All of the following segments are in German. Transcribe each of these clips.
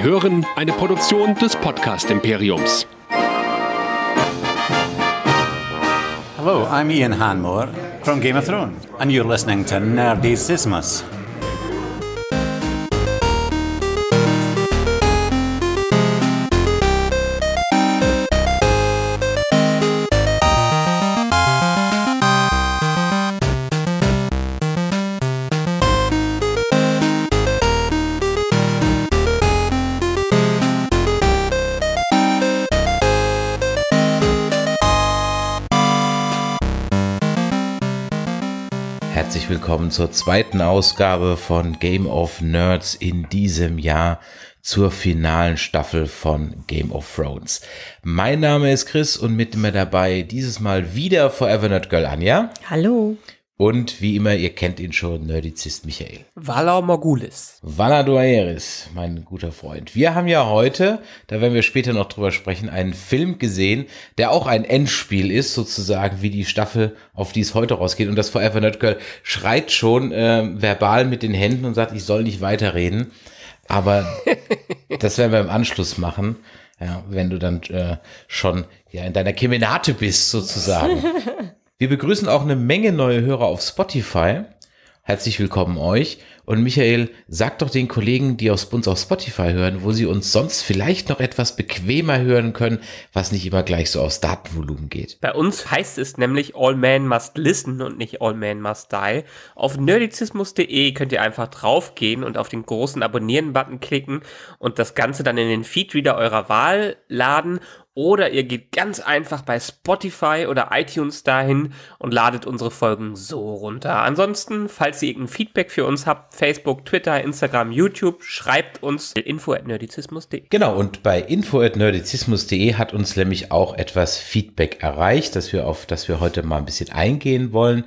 Sie hören eine Produktion des Podcast Imperiums. Hello, I'm Ian Hanmore from Game of Thrones, and you're listening to Nerdismus. willkommen zur zweiten Ausgabe von Game of Nerds in diesem Jahr zur finalen Staffel von Game of Thrones. Mein Name ist Chris und mit mir dabei dieses Mal wieder Forever Nerd Girl Anja. Hallo. Und wie immer, ihr kennt ihn schon, Nerdizist Michael. Valau Morgulis. Valaduaeris, mein guter Freund. Wir haben ja heute, da werden wir später noch drüber sprechen, einen Film gesehen, der auch ein Endspiel ist, sozusagen wie die Staffel, auf die es heute rausgeht. Und das Forever Nerd Girl schreit schon äh, verbal mit den Händen und sagt, ich soll nicht weiterreden. Aber das werden wir im Anschluss machen. Ja, wenn du dann äh, schon ja, in deiner Kemenate bist, sozusagen. Wir begrüßen auch eine Menge neue Hörer auf Spotify. Herzlich willkommen euch. Und Michael, sag doch den Kollegen, die uns auf Spotify hören, wo sie uns sonst vielleicht noch etwas bequemer hören können, was nicht immer gleich so aufs Datenvolumen geht. Bei uns heißt es nämlich All Man Must Listen und nicht All Man Must Die. Auf nerdizismus.de könnt ihr einfach draufgehen und auf den großen Abonnieren-Button klicken und das Ganze dann in den Feedreader eurer Wahl laden oder ihr geht ganz einfach bei Spotify oder iTunes dahin und ladet unsere Folgen so runter. Ansonsten, falls ihr irgendein Feedback für uns habt, Facebook, Twitter, Instagram, YouTube, schreibt uns info.nerdizismus.de. Genau, und bei info.nerdizismus.de hat uns nämlich auch etwas Feedback erreicht, dass wir auf das wir heute mal ein bisschen eingehen wollen.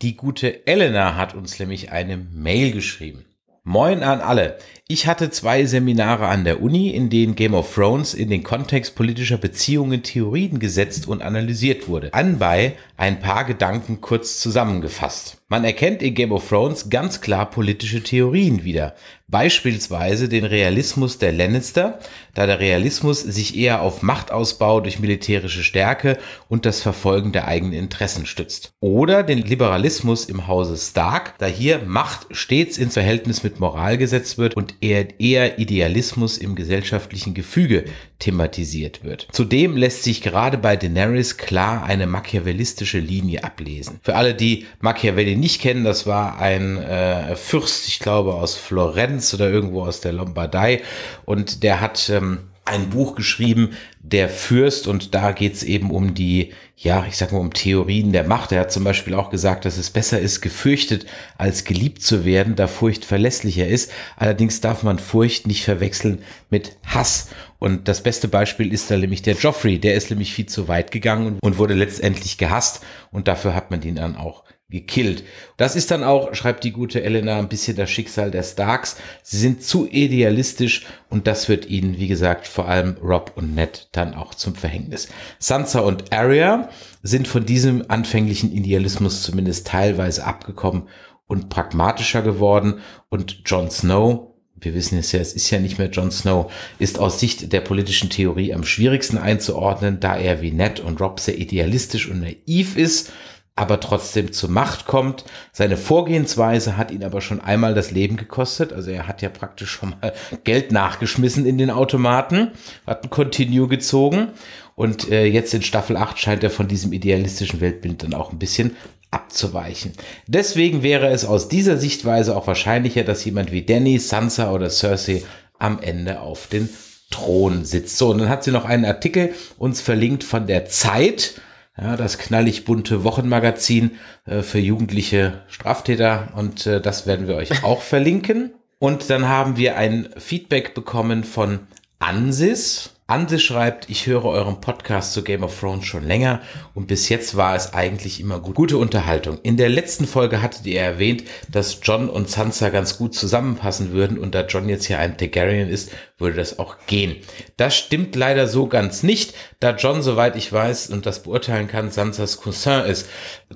Die gute Elena hat uns nämlich eine Mail geschrieben. Moin an alle. Ich hatte zwei Seminare an der Uni, in denen Game of Thrones in den Kontext politischer Beziehungen, Theorien gesetzt und analysiert wurde. Anbei ein paar Gedanken kurz zusammengefasst. Man erkennt in Game of Thrones ganz klar politische Theorien wieder. Beispielsweise den Realismus der Lannister, da der Realismus sich eher auf Machtausbau durch militärische Stärke und das Verfolgen der eigenen Interessen stützt. Oder den Liberalismus im Hause Stark, da hier Macht stets ins Verhältnis mit Moral gesetzt wird und eher, eher Idealismus im gesellschaftlichen Gefüge thematisiert wird. Zudem lässt sich gerade bei Daenerys klar eine machiavellistische politische Linie ablesen. Für alle, die Machiavelli nicht kennen, das war ein äh, Fürst, ich glaube, aus Florenz oder irgendwo aus der Lombardei. Und der hat ähm, ein Buch geschrieben, Der Fürst, und da geht es eben um die, ja, ich sag mal, um Theorien der Macht. Er hat zum Beispiel auch gesagt, dass es besser ist, gefürchtet als geliebt zu werden, da Furcht verlässlicher ist. Allerdings darf man Furcht nicht verwechseln mit Hass. Und das beste Beispiel ist da nämlich der Joffrey. Der ist nämlich viel zu weit gegangen und wurde letztendlich gehasst. Und dafür hat man ihn dann auch gekillt. Das ist dann auch, schreibt die gute Elena, ein bisschen das Schicksal der Starks. Sie sind zu idealistisch und das wird ihnen, wie gesagt, vor allem Rob und Ned dann auch zum Verhängnis. Sansa und Arya sind von diesem anfänglichen Idealismus zumindest teilweise abgekommen und pragmatischer geworden und Jon Snow wir wissen es ja, es ist ja nicht mehr Jon Snow, ist aus Sicht der politischen Theorie am schwierigsten einzuordnen, da er wie Ned und Rob sehr idealistisch und naiv ist, aber trotzdem zur Macht kommt. Seine Vorgehensweise hat ihn aber schon einmal das Leben gekostet. Also er hat ja praktisch schon mal Geld nachgeschmissen in den Automaten, hat ein Continue gezogen. Und äh, jetzt in Staffel 8 scheint er von diesem idealistischen Weltbild dann auch ein bisschen abzuweichen. Deswegen wäre es aus dieser Sichtweise auch wahrscheinlicher, dass jemand wie Danny, Sansa oder Cersei am Ende auf den Thron sitzt. So, und dann hat sie noch einen Artikel uns verlinkt von der Zeit. Ja, das knallig bunte Wochenmagazin äh, für jugendliche Straftäter und äh, das werden wir euch auch verlinken. Und dann haben wir ein Feedback bekommen von Ansis. Anse schreibt, ich höre euren Podcast zu Game of Thrones schon länger und bis jetzt war es eigentlich immer gut. gute Unterhaltung. In der letzten Folge hattet ihr erwähnt, dass John und Sansa ganz gut zusammenpassen würden und da John jetzt hier ein Targaryen ist, würde das auch gehen. Das stimmt leider so ganz nicht, da John, soweit ich weiß und das beurteilen kann, Sansas Cousin ist.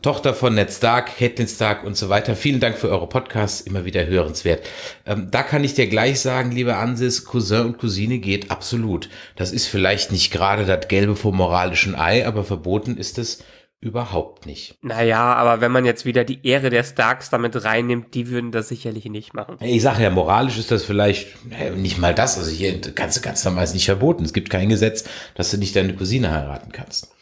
Tochter von Ned Stark, Caitlin Stark und so weiter. Vielen Dank für eure Podcasts, immer wieder hörenswert. Ähm, da kann ich dir gleich sagen, lieber Ansis, Cousin und Cousine geht absolut. Das ist vielleicht nicht gerade das Gelbe vom moralischen Ei, aber verboten ist es überhaupt nicht. Naja, aber wenn man jetzt wieder die Ehre der Starks damit reinnimmt, die würden das sicherlich nicht machen. Ich sage ja, moralisch ist das vielleicht nicht mal das. Also hier kannst du ganz normal nicht verboten. Es gibt kein Gesetz, dass du nicht deine Cousine heiraten kannst.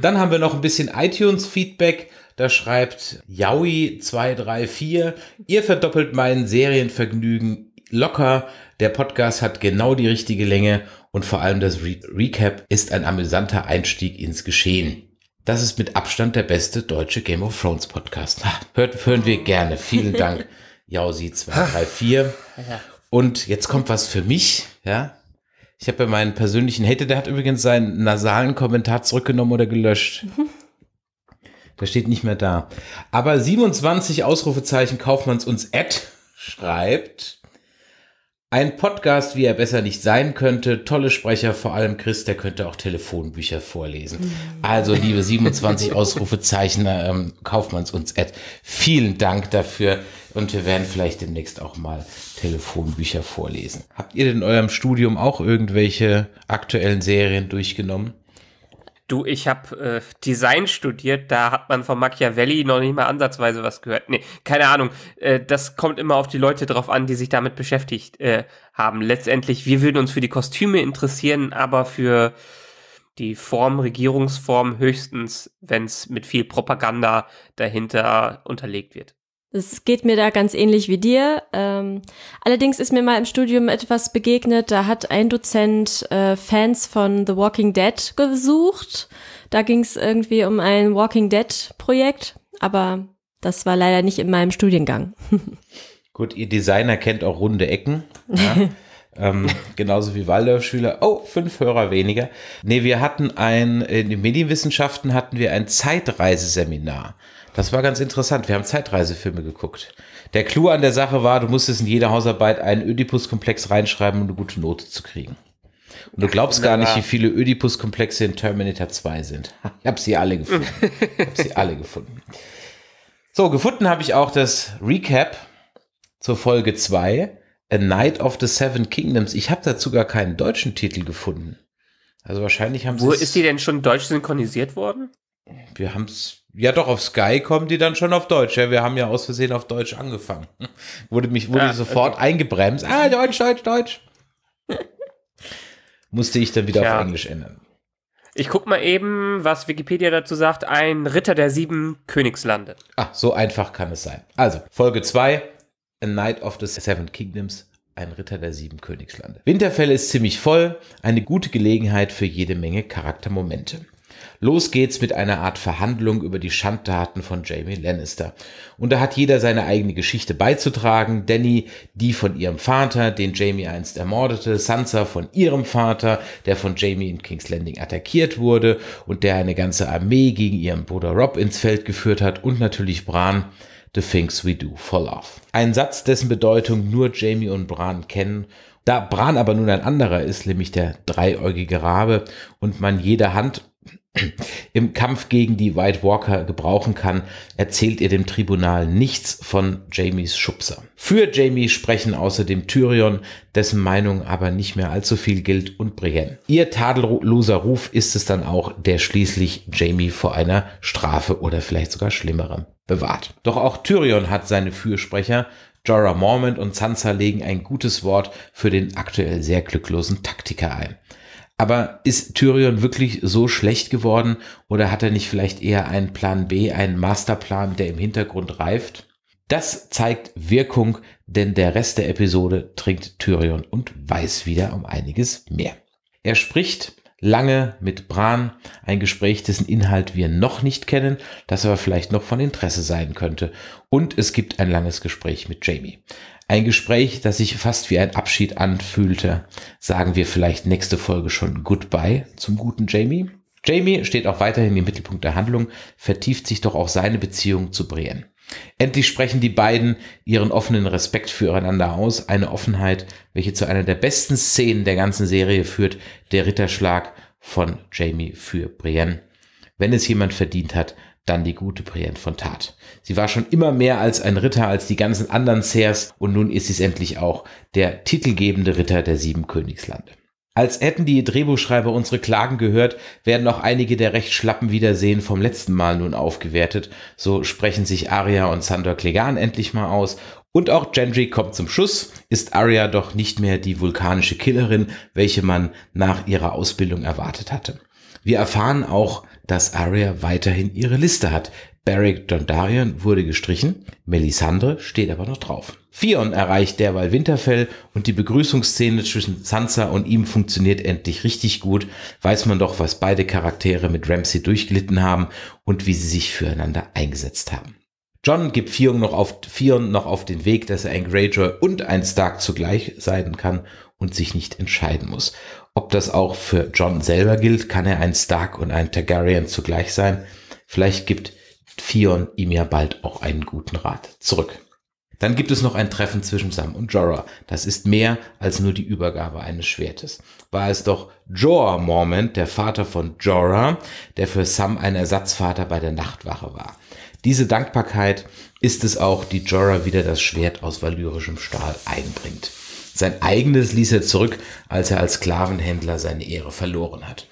Dann haben wir noch ein bisschen iTunes-Feedback. Da schreibt Jaui234, ihr verdoppelt mein Serienvergnügen locker. Der Podcast hat genau die richtige Länge und vor allem das Re Recap ist ein amüsanter Einstieg ins Geschehen. Das ist mit Abstand der beste deutsche Game of Thrones Podcast. Hört, hören wir gerne. Vielen Dank. Jausi 234. Und jetzt kommt was für mich, ja. Ich habe ja meinen persönlichen Hater, der hat übrigens seinen nasalen Kommentar zurückgenommen oder gelöscht. Der steht nicht mehr da. Aber 27 Ausrufezeichen Kaufmanns uns Ad schreibt, ein Podcast, wie er besser nicht sein könnte. Tolle Sprecher, vor allem Chris, der könnte auch Telefonbücher vorlesen. Mhm. Also, liebe 27 Ausrufezeichen, ähm, Kaufmanns und Ed, vielen Dank dafür. Und wir werden vielleicht demnächst auch mal Telefonbücher vorlesen. Habt ihr denn in eurem Studium auch irgendwelche aktuellen Serien durchgenommen? Du, ich habe äh, Design studiert, da hat man von Machiavelli noch nicht mal ansatzweise was gehört. Nee, keine Ahnung. Äh, das kommt immer auf die Leute drauf an, die sich damit beschäftigt äh, haben. Letztendlich, wir würden uns für die Kostüme interessieren, aber für die Form, Regierungsform höchstens, wenn es mit viel Propaganda dahinter unterlegt wird. Es geht mir da ganz ähnlich wie dir. Ähm, allerdings ist mir mal im Studium etwas begegnet. Da hat ein Dozent äh, Fans von The Walking Dead gesucht. Da ging es irgendwie um ein Walking Dead-Projekt, aber das war leider nicht in meinem Studiengang. Gut, ihr Designer kennt auch runde Ecken. Ja. ähm, genauso wie Waldorfschüler. Oh, fünf Hörer weniger. Nee, wir hatten ein, in den Medienwissenschaften hatten wir ein Zeitreiseseminar. Das war ganz interessant. Wir haben Zeitreisefilme geguckt. Der Clou an der Sache war, du musstest in jeder Hausarbeit einen Oedipus-Komplex reinschreiben, um eine gute Note zu kriegen. Und du glaubst gar nicht, wie viele Oedipus-Komplexe in Terminator 2 sind. Ich habe sie alle gefunden. ich habe sie alle gefunden. So, gefunden habe ich auch das Recap zur Folge 2, A Night of the Seven Kingdoms. Ich habe dazu gar keinen deutschen Titel gefunden. Also wahrscheinlich haben sie. Wo ist die denn schon deutsch synchronisiert worden? Wir haben es ja, doch, auf Sky kommen die dann schon auf Deutsch. Ja, wir haben ja aus Versehen auf Deutsch angefangen. Wurde mich wurde ja, sofort okay. Also- eingebremst. Ah, Deutsch, Deutsch, Deutsch. Musste ich dann wieder ja. auf Englisch ändern. Ich guck mal eben, was Wikipedia dazu sagt. Ein Ritter der sieben Königslande. Ah, so einfach kann es sein. Also, Folge 2, A Knight of the Seven Kingdoms, ein Ritter der sieben Königslande. Winterfell ist ziemlich voll, eine gute Gelegenheit für jede Menge Charaktermomente. Los geht's mit einer Art Verhandlung über die Schandtaten von Jamie Lannister. Und da hat jeder seine eigene Geschichte beizutragen. Danny, die von ihrem Vater, den Jamie einst ermordete, Sansa von ihrem Vater, der von Jamie in King's Landing attackiert wurde und der eine ganze Armee gegen ihren Bruder Rob ins Feld geführt hat und natürlich Bran. The Things We Do for Love. Ein Satz, dessen Bedeutung nur Jamie und Bran kennen da Bran aber nun ein anderer ist, nämlich der dreieugige Rabe und man jede Hand im Kampf gegen die White Walker gebrauchen kann, erzählt ihr dem Tribunal nichts von Jamies Schubser. Für Jamie sprechen außerdem Tyrion, dessen Meinung aber nicht mehr allzu viel gilt, und Brienne. Ihr tadelloser Ruf ist es dann auch, der schließlich Jamie vor einer Strafe oder vielleicht sogar schlimmerem bewahrt. Doch auch Tyrion hat seine Fürsprecher, Jorah Mormont und Sansa legen ein gutes Wort für den aktuell sehr glücklosen Taktiker ein. Aber ist Tyrion wirklich so schlecht geworden oder hat er nicht vielleicht eher einen Plan B, einen Masterplan, der im Hintergrund reift? Das zeigt Wirkung, denn der Rest der Episode trinkt Tyrion und weiß wieder um einiges mehr. Er spricht lange mit Bran, ein Gespräch, dessen Inhalt wir noch nicht kennen, das aber vielleicht noch von Interesse sein könnte. Und es gibt ein langes Gespräch mit Jamie. Ein Gespräch, das sich fast wie ein Abschied anfühlte. Sagen wir vielleicht nächste Folge schon Goodbye zum guten Jamie. Jamie steht auch weiterhin im Mittelpunkt der Handlung, vertieft sich doch auch seine Beziehung zu Brienne. Endlich sprechen die beiden ihren offenen Respekt füreinander aus, eine Offenheit, welche zu einer der besten Szenen der ganzen Serie führt, der Ritterschlag von Jamie für Brienne. Wenn es jemand verdient hat, dann die gute Brienne von Tat. Sie war schon immer mehr als ein Ritter, als die ganzen anderen Zers und nun ist sie endlich auch der titelgebende Ritter der sieben Königslande. Als hätten die Drehbuchschreiber unsere Klagen gehört, werden auch einige der recht schlappen Wiedersehen vom letzten Mal nun aufgewertet. So sprechen sich Arya und Sandor Clegane endlich mal aus. Und auch Gendry kommt zum Schuss, ist Arya doch nicht mehr die vulkanische Killerin, welche man nach ihrer Ausbildung erwartet hatte. Wir erfahren auch, dass Arya weiterhin ihre Liste hat. Beric Dondarrion wurde gestrichen, Melisandre steht aber noch drauf. Fion erreicht derweil Winterfell und die Begrüßungsszene zwischen Sansa und ihm funktioniert endlich richtig gut. Weiß man doch, was beide Charaktere mit Ramsay durchgelitten haben und wie sie sich füreinander eingesetzt haben. John gibt Fion noch auf, Fion noch auf den Weg, dass er ein Greyjoy und ein Stark zugleich sein kann und sich nicht entscheiden muss. Ob das auch für John selber gilt, kann er ein Stark und ein Targaryen zugleich sein. Vielleicht gibt Fion ihm ja bald auch einen guten Rat zurück. Dann gibt es noch ein Treffen zwischen Sam und Jorah. Das ist mehr als nur die Übergabe eines Schwertes. War es doch Jorah Mormont, der Vater von Jorah, der für Sam ein Ersatzvater bei der Nachtwache war. Diese Dankbarkeit ist es auch, die Jorah wieder das Schwert aus valyrischem Stahl einbringt. Sein eigenes ließ er zurück, als er als Sklavenhändler seine Ehre verloren hat.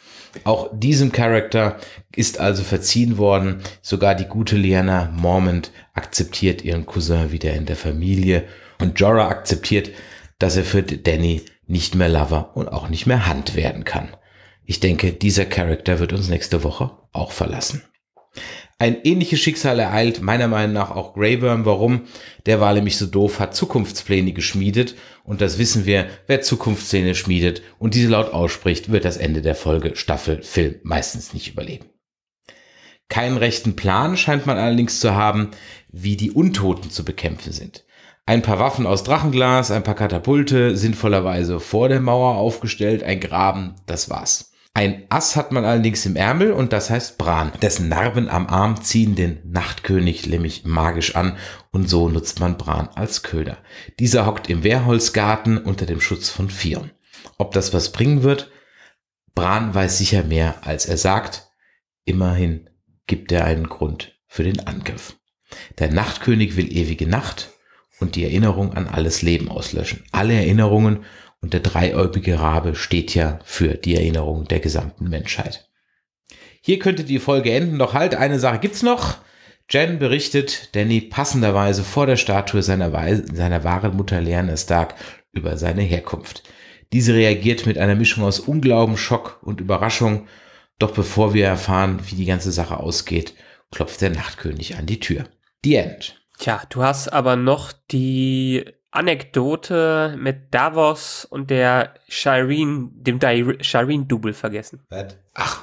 Auch diesem Charakter ist also verziehen worden. Sogar die gute Liana Mormont akzeptiert ihren Cousin wieder in der Familie und Jorah akzeptiert, dass er für Danny nicht mehr Lover und auch nicht mehr Hand werden kann. Ich denke, dieser Charakter wird uns nächste Woche auch verlassen. Ein ähnliches Schicksal ereilt meiner Meinung nach auch Greyburn. Warum? Der war nämlich so doof, hat Zukunftspläne geschmiedet. Und das wissen wir, wer Zukunftspläne schmiedet und diese laut ausspricht, wird das Ende der Folge, Staffel, Film meistens nicht überleben. Keinen rechten Plan scheint man allerdings zu haben, wie die Untoten zu bekämpfen sind. Ein paar Waffen aus Drachenglas, ein paar Katapulte, sinnvollerweise vor der Mauer aufgestellt, ein Graben, das war's. Ein Ass hat man allerdings im Ärmel und das heißt Bran. Dessen Narben am Arm ziehen den Nachtkönig nämlich magisch an und so nutzt man Bran als Köder. Dieser hockt im Wehrholzgarten unter dem Schutz von Vieren. Ob das was bringen wird? Bran weiß sicher mehr, als er sagt. Immerhin gibt er einen Grund für den Angriff. Der Nachtkönig will ewige Nacht und die Erinnerung an alles Leben auslöschen. Alle Erinnerungen und der dreiäugige Rabe steht ja für die Erinnerung der gesamten Menschheit. Hier könnte die Folge enden, doch halt, eine Sache gibt's noch. Jen berichtet Danny passenderweise vor der Statue seiner, seiner wahren Mutter Lerner Stark über seine Herkunft. Diese reagiert mit einer Mischung aus Unglauben, Schock und Überraschung. Doch bevor wir erfahren, wie die ganze Sache ausgeht, klopft der Nachtkönig an die Tür. The End. Tja, du hast aber noch die Anekdote mit Davos und der Shireen, dem Shireen-Double vergessen. Ach,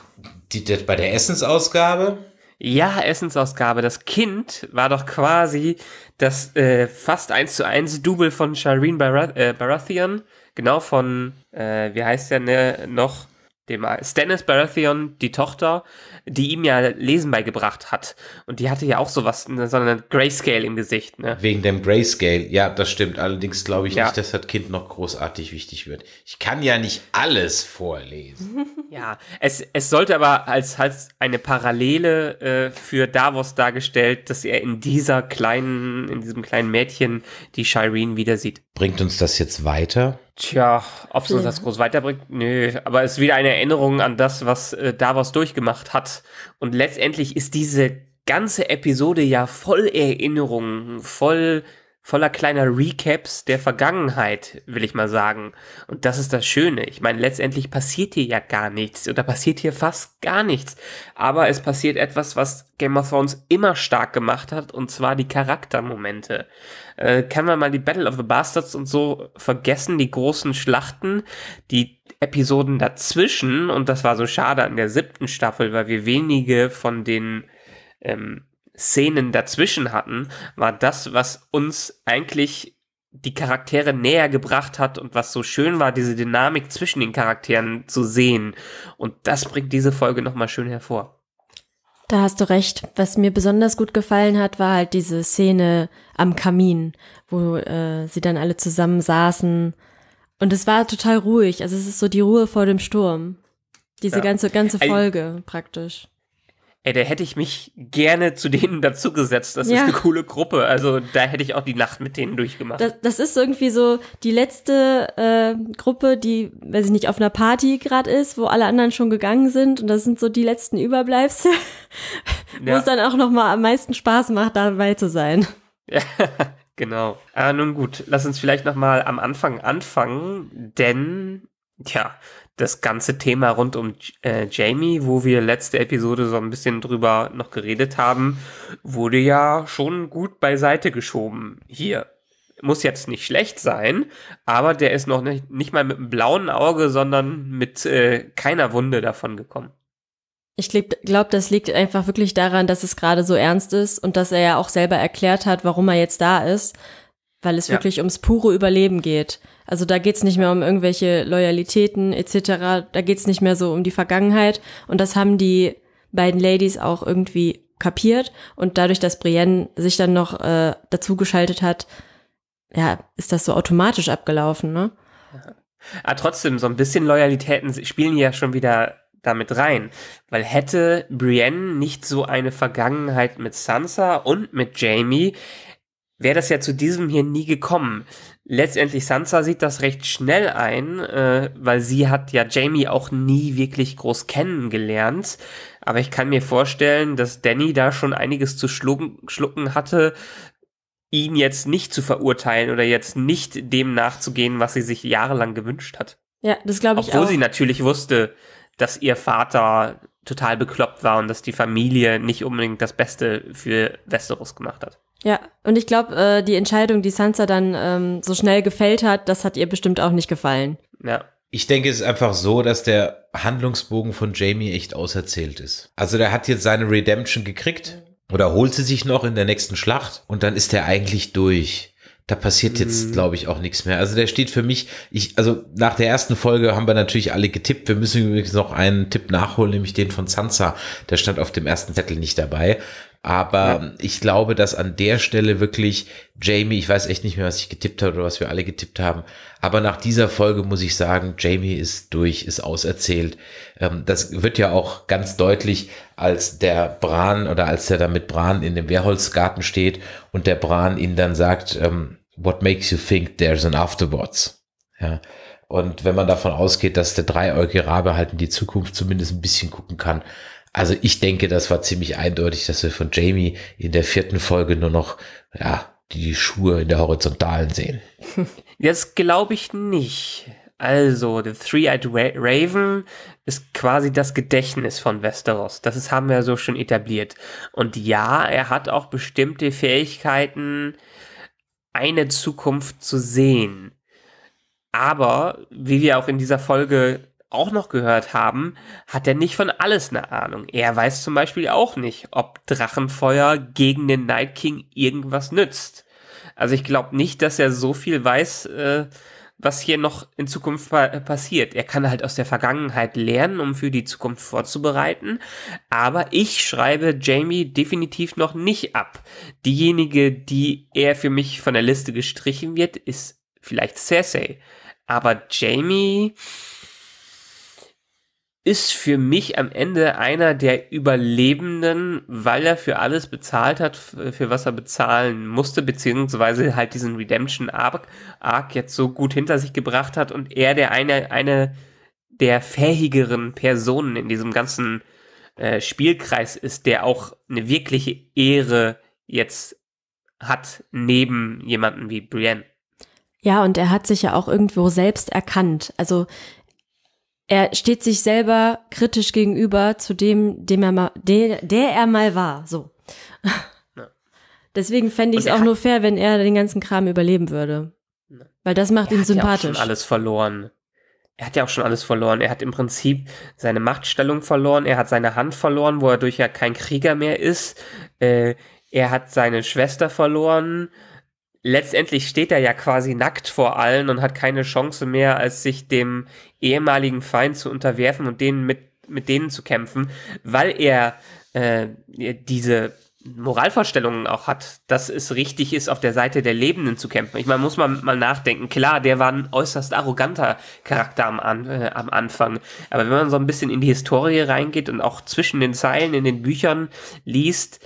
die, das bei der Essensausgabe? Ja, Essensausgabe. Das Kind war doch quasi das äh, fast eins zu eins Double von Shireen äh, Baratheon. Genau von, äh, wie heißt der ne, noch? dem äh, Stannis Baratheon, die Tochter, die ihm ja Lesen beigebracht hat. Und die hatte ja auch sowas, ne, so eine Grayscale im Gesicht. Ne? Wegen dem Grayscale, ja, das stimmt. Allerdings glaube ich ja. nicht, dass das Kind noch großartig wichtig wird. Ich kann ja nicht alles vorlesen. ja, es, es sollte aber als, als eine Parallele äh, für Davos dargestellt, dass er in dieser kleinen, in diesem kleinen Mädchen die Shireen wieder sieht. Bringt uns das jetzt weiter? Tja, ob es uns hm. das groß weiterbringt? Nö, aber es ist wieder eine Erinnerung an das, was äh, Davos durchgemacht hat. Und letztendlich ist diese ganze Episode ja voll Erinnerungen, voll voller kleiner Recaps der Vergangenheit, will ich mal sagen. Und das ist das Schöne. Ich meine, letztendlich passiert hier ja gar nichts oder passiert hier fast gar nichts. Aber es passiert etwas, was Game of Thrones immer stark gemacht hat, und zwar die Charaktermomente. Äh, kann man mal die Battle of the Bastards und so vergessen, die großen Schlachten, die Episoden dazwischen, und das war so schade an der siebten Staffel, weil wir wenige von den ähm, Szenen dazwischen hatten, war das, was uns eigentlich die Charaktere näher gebracht hat und was so schön war, diese Dynamik zwischen den Charakteren zu sehen. Und das bringt diese Folge nochmal schön hervor. Da hast du recht. Was mir besonders gut gefallen hat, war halt diese Szene am Kamin, wo äh, sie dann alle zusammen saßen. Und es war total ruhig. Also es ist so die Ruhe vor dem Sturm. Diese ja. ganze, ganze Folge also, praktisch. Ey, da hätte ich mich gerne zu denen dazugesetzt. Das ja. ist eine coole Gruppe. Also da hätte ich auch die Nacht mit denen durchgemacht. Das, das ist irgendwie so die letzte äh, Gruppe, die, weiß ich nicht, auf einer Party gerade ist, wo alle anderen schon gegangen sind. Und das sind so die letzten Überbleibsel, ja. wo es dann auch noch mal am meisten Spaß macht, dabei zu sein. Ja, genau. Ah, nun gut, lass uns vielleicht noch mal am Anfang anfangen, denn Tja, das ganze Thema rund um äh, Jamie, wo wir letzte Episode so ein bisschen drüber noch geredet haben, wurde ja schon gut beiseite geschoben. Hier. Muss jetzt nicht schlecht sein, aber der ist noch nicht, nicht mal mit einem blauen Auge, sondern mit äh, keiner Wunde davon gekommen. Ich glaube, glaub, das liegt einfach wirklich daran, dass es gerade so ernst ist und dass er ja auch selber erklärt hat, warum er jetzt da ist weil es ja. wirklich ums pure Überleben geht. Also da geht's nicht mehr um irgendwelche Loyalitäten etc. Da geht's nicht mehr so um die Vergangenheit. Und das haben die beiden Ladies auch irgendwie kapiert. Und dadurch, dass Brienne sich dann noch äh, dazugeschaltet hat, ja, ist das so automatisch abgelaufen, ne? Ja. Aber trotzdem, so ein bisschen Loyalitäten spielen ja schon wieder damit rein. Weil hätte Brienne nicht so eine Vergangenheit mit Sansa und mit Jamie, wäre das ja zu diesem hier nie gekommen. Letztendlich Sansa sieht das recht schnell ein, äh, weil sie hat ja Jamie auch nie wirklich groß kennengelernt. Aber ich kann mir vorstellen, dass Danny da schon einiges zu schlucken schlucken hatte, ihn jetzt nicht zu verurteilen oder jetzt nicht dem nachzugehen, was sie sich jahrelang gewünscht hat. Ja, das glaube ich Obwohl auch. Obwohl sie natürlich wusste, dass ihr Vater total bekloppt war und dass die Familie nicht unbedingt das Beste für Westeros gemacht hat. Ja, und ich glaube, äh, die Entscheidung, die Sansa dann ähm, so schnell gefällt hat, das hat ihr bestimmt auch nicht gefallen. Ja. Ich denke, es ist einfach so, dass der Handlungsbogen von Jamie echt auserzählt ist. Also der hat jetzt seine Redemption gekriegt oder holt sie sich noch in der nächsten Schlacht und dann ist er eigentlich durch da passiert jetzt, mhm. glaube ich, auch nichts mehr. Also der steht für mich, ich, also nach der ersten Folge haben wir natürlich alle getippt. Wir müssen übrigens noch einen Tipp nachholen, nämlich den von Sansa. Der stand auf dem ersten Zettel nicht dabei. Aber ja. ich glaube, dass an der Stelle wirklich Jamie, ich weiß echt nicht mehr, was ich getippt habe oder was wir alle getippt haben, aber nach dieser Folge muss ich sagen, Jamie ist durch, ist auserzählt. Ähm, das wird ja auch ganz deutlich, als der Bran oder als er da mit Bran in dem Wehrholzgarten steht und der Bran ihn dann sagt, ähm, what makes you think there's an afterwards? Ja. Und wenn man davon ausgeht, dass der dreieugige Rabe halt in die Zukunft zumindest ein bisschen gucken kann, also ich denke, das war ziemlich eindeutig, dass wir von Jamie in der vierten Folge nur noch, ja, die Schuhe in der Horizontalen sehen. Das glaube ich nicht. Also, The Three-Eyed Raven ist quasi das Gedächtnis von Westeros. Das ist, haben wir so schon etabliert. Und ja, er hat auch bestimmte Fähigkeiten, eine Zukunft zu sehen. Aber, wie wir auch in dieser Folge auch noch gehört haben, hat er nicht von alles eine Ahnung. Er weiß zum Beispiel auch nicht, ob Drachenfeuer gegen den Night King irgendwas nützt. Also ich glaube nicht, dass er so viel weiß, äh, was hier noch in Zukunft pa passiert. Er kann halt aus der Vergangenheit lernen, um für die Zukunft vorzubereiten. Aber ich schreibe Jamie definitiv noch nicht ab. Diejenige, die eher für mich von der Liste gestrichen wird, ist vielleicht Cersei. Aber Jamie, ist für mich am Ende einer der Überlebenden, weil er für alles bezahlt hat, für was er bezahlen musste, beziehungsweise halt diesen Redemption Arc, Arc jetzt so gut hinter sich gebracht hat und er der eine, eine der fähigeren Personen in diesem ganzen äh, Spielkreis ist, der auch eine wirkliche Ehre jetzt hat, neben jemanden wie Brienne. Ja, und er hat sich ja auch irgendwo selbst erkannt. Also er steht sich selber kritisch gegenüber zu dem, dem er mal, der, der er mal war. So. Deswegen fände ich es auch nur fair, wenn er den ganzen Kram überleben würde. Weil das macht er ihn sympathisch. Er hat ja auch schon alles verloren. Er hat ja auch schon alles verloren. Er hat im Prinzip seine Machtstellung verloren. Er hat seine Hand verloren, wo er durch ja kein Krieger mehr ist. Äh, er hat seine Schwester verloren letztendlich steht er ja quasi nackt vor allen und hat keine Chance mehr, als sich dem ehemaligen Feind zu unterwerfen und denen mit, mit denen zu kämpfen, weil er äh, diese Moralvorstellungen auch hat, dass es richtig ist, auf der Seite der Lebenden zu kämpfen. Ich meine, muss man mal nachdenken. Klar, der war ein äußerst arroganter Charakter am, äh, am Anfang. Aber wenn man so ein bisschen in die Historie reingeht und auch zwischen den Zeilen in den Büchern liest,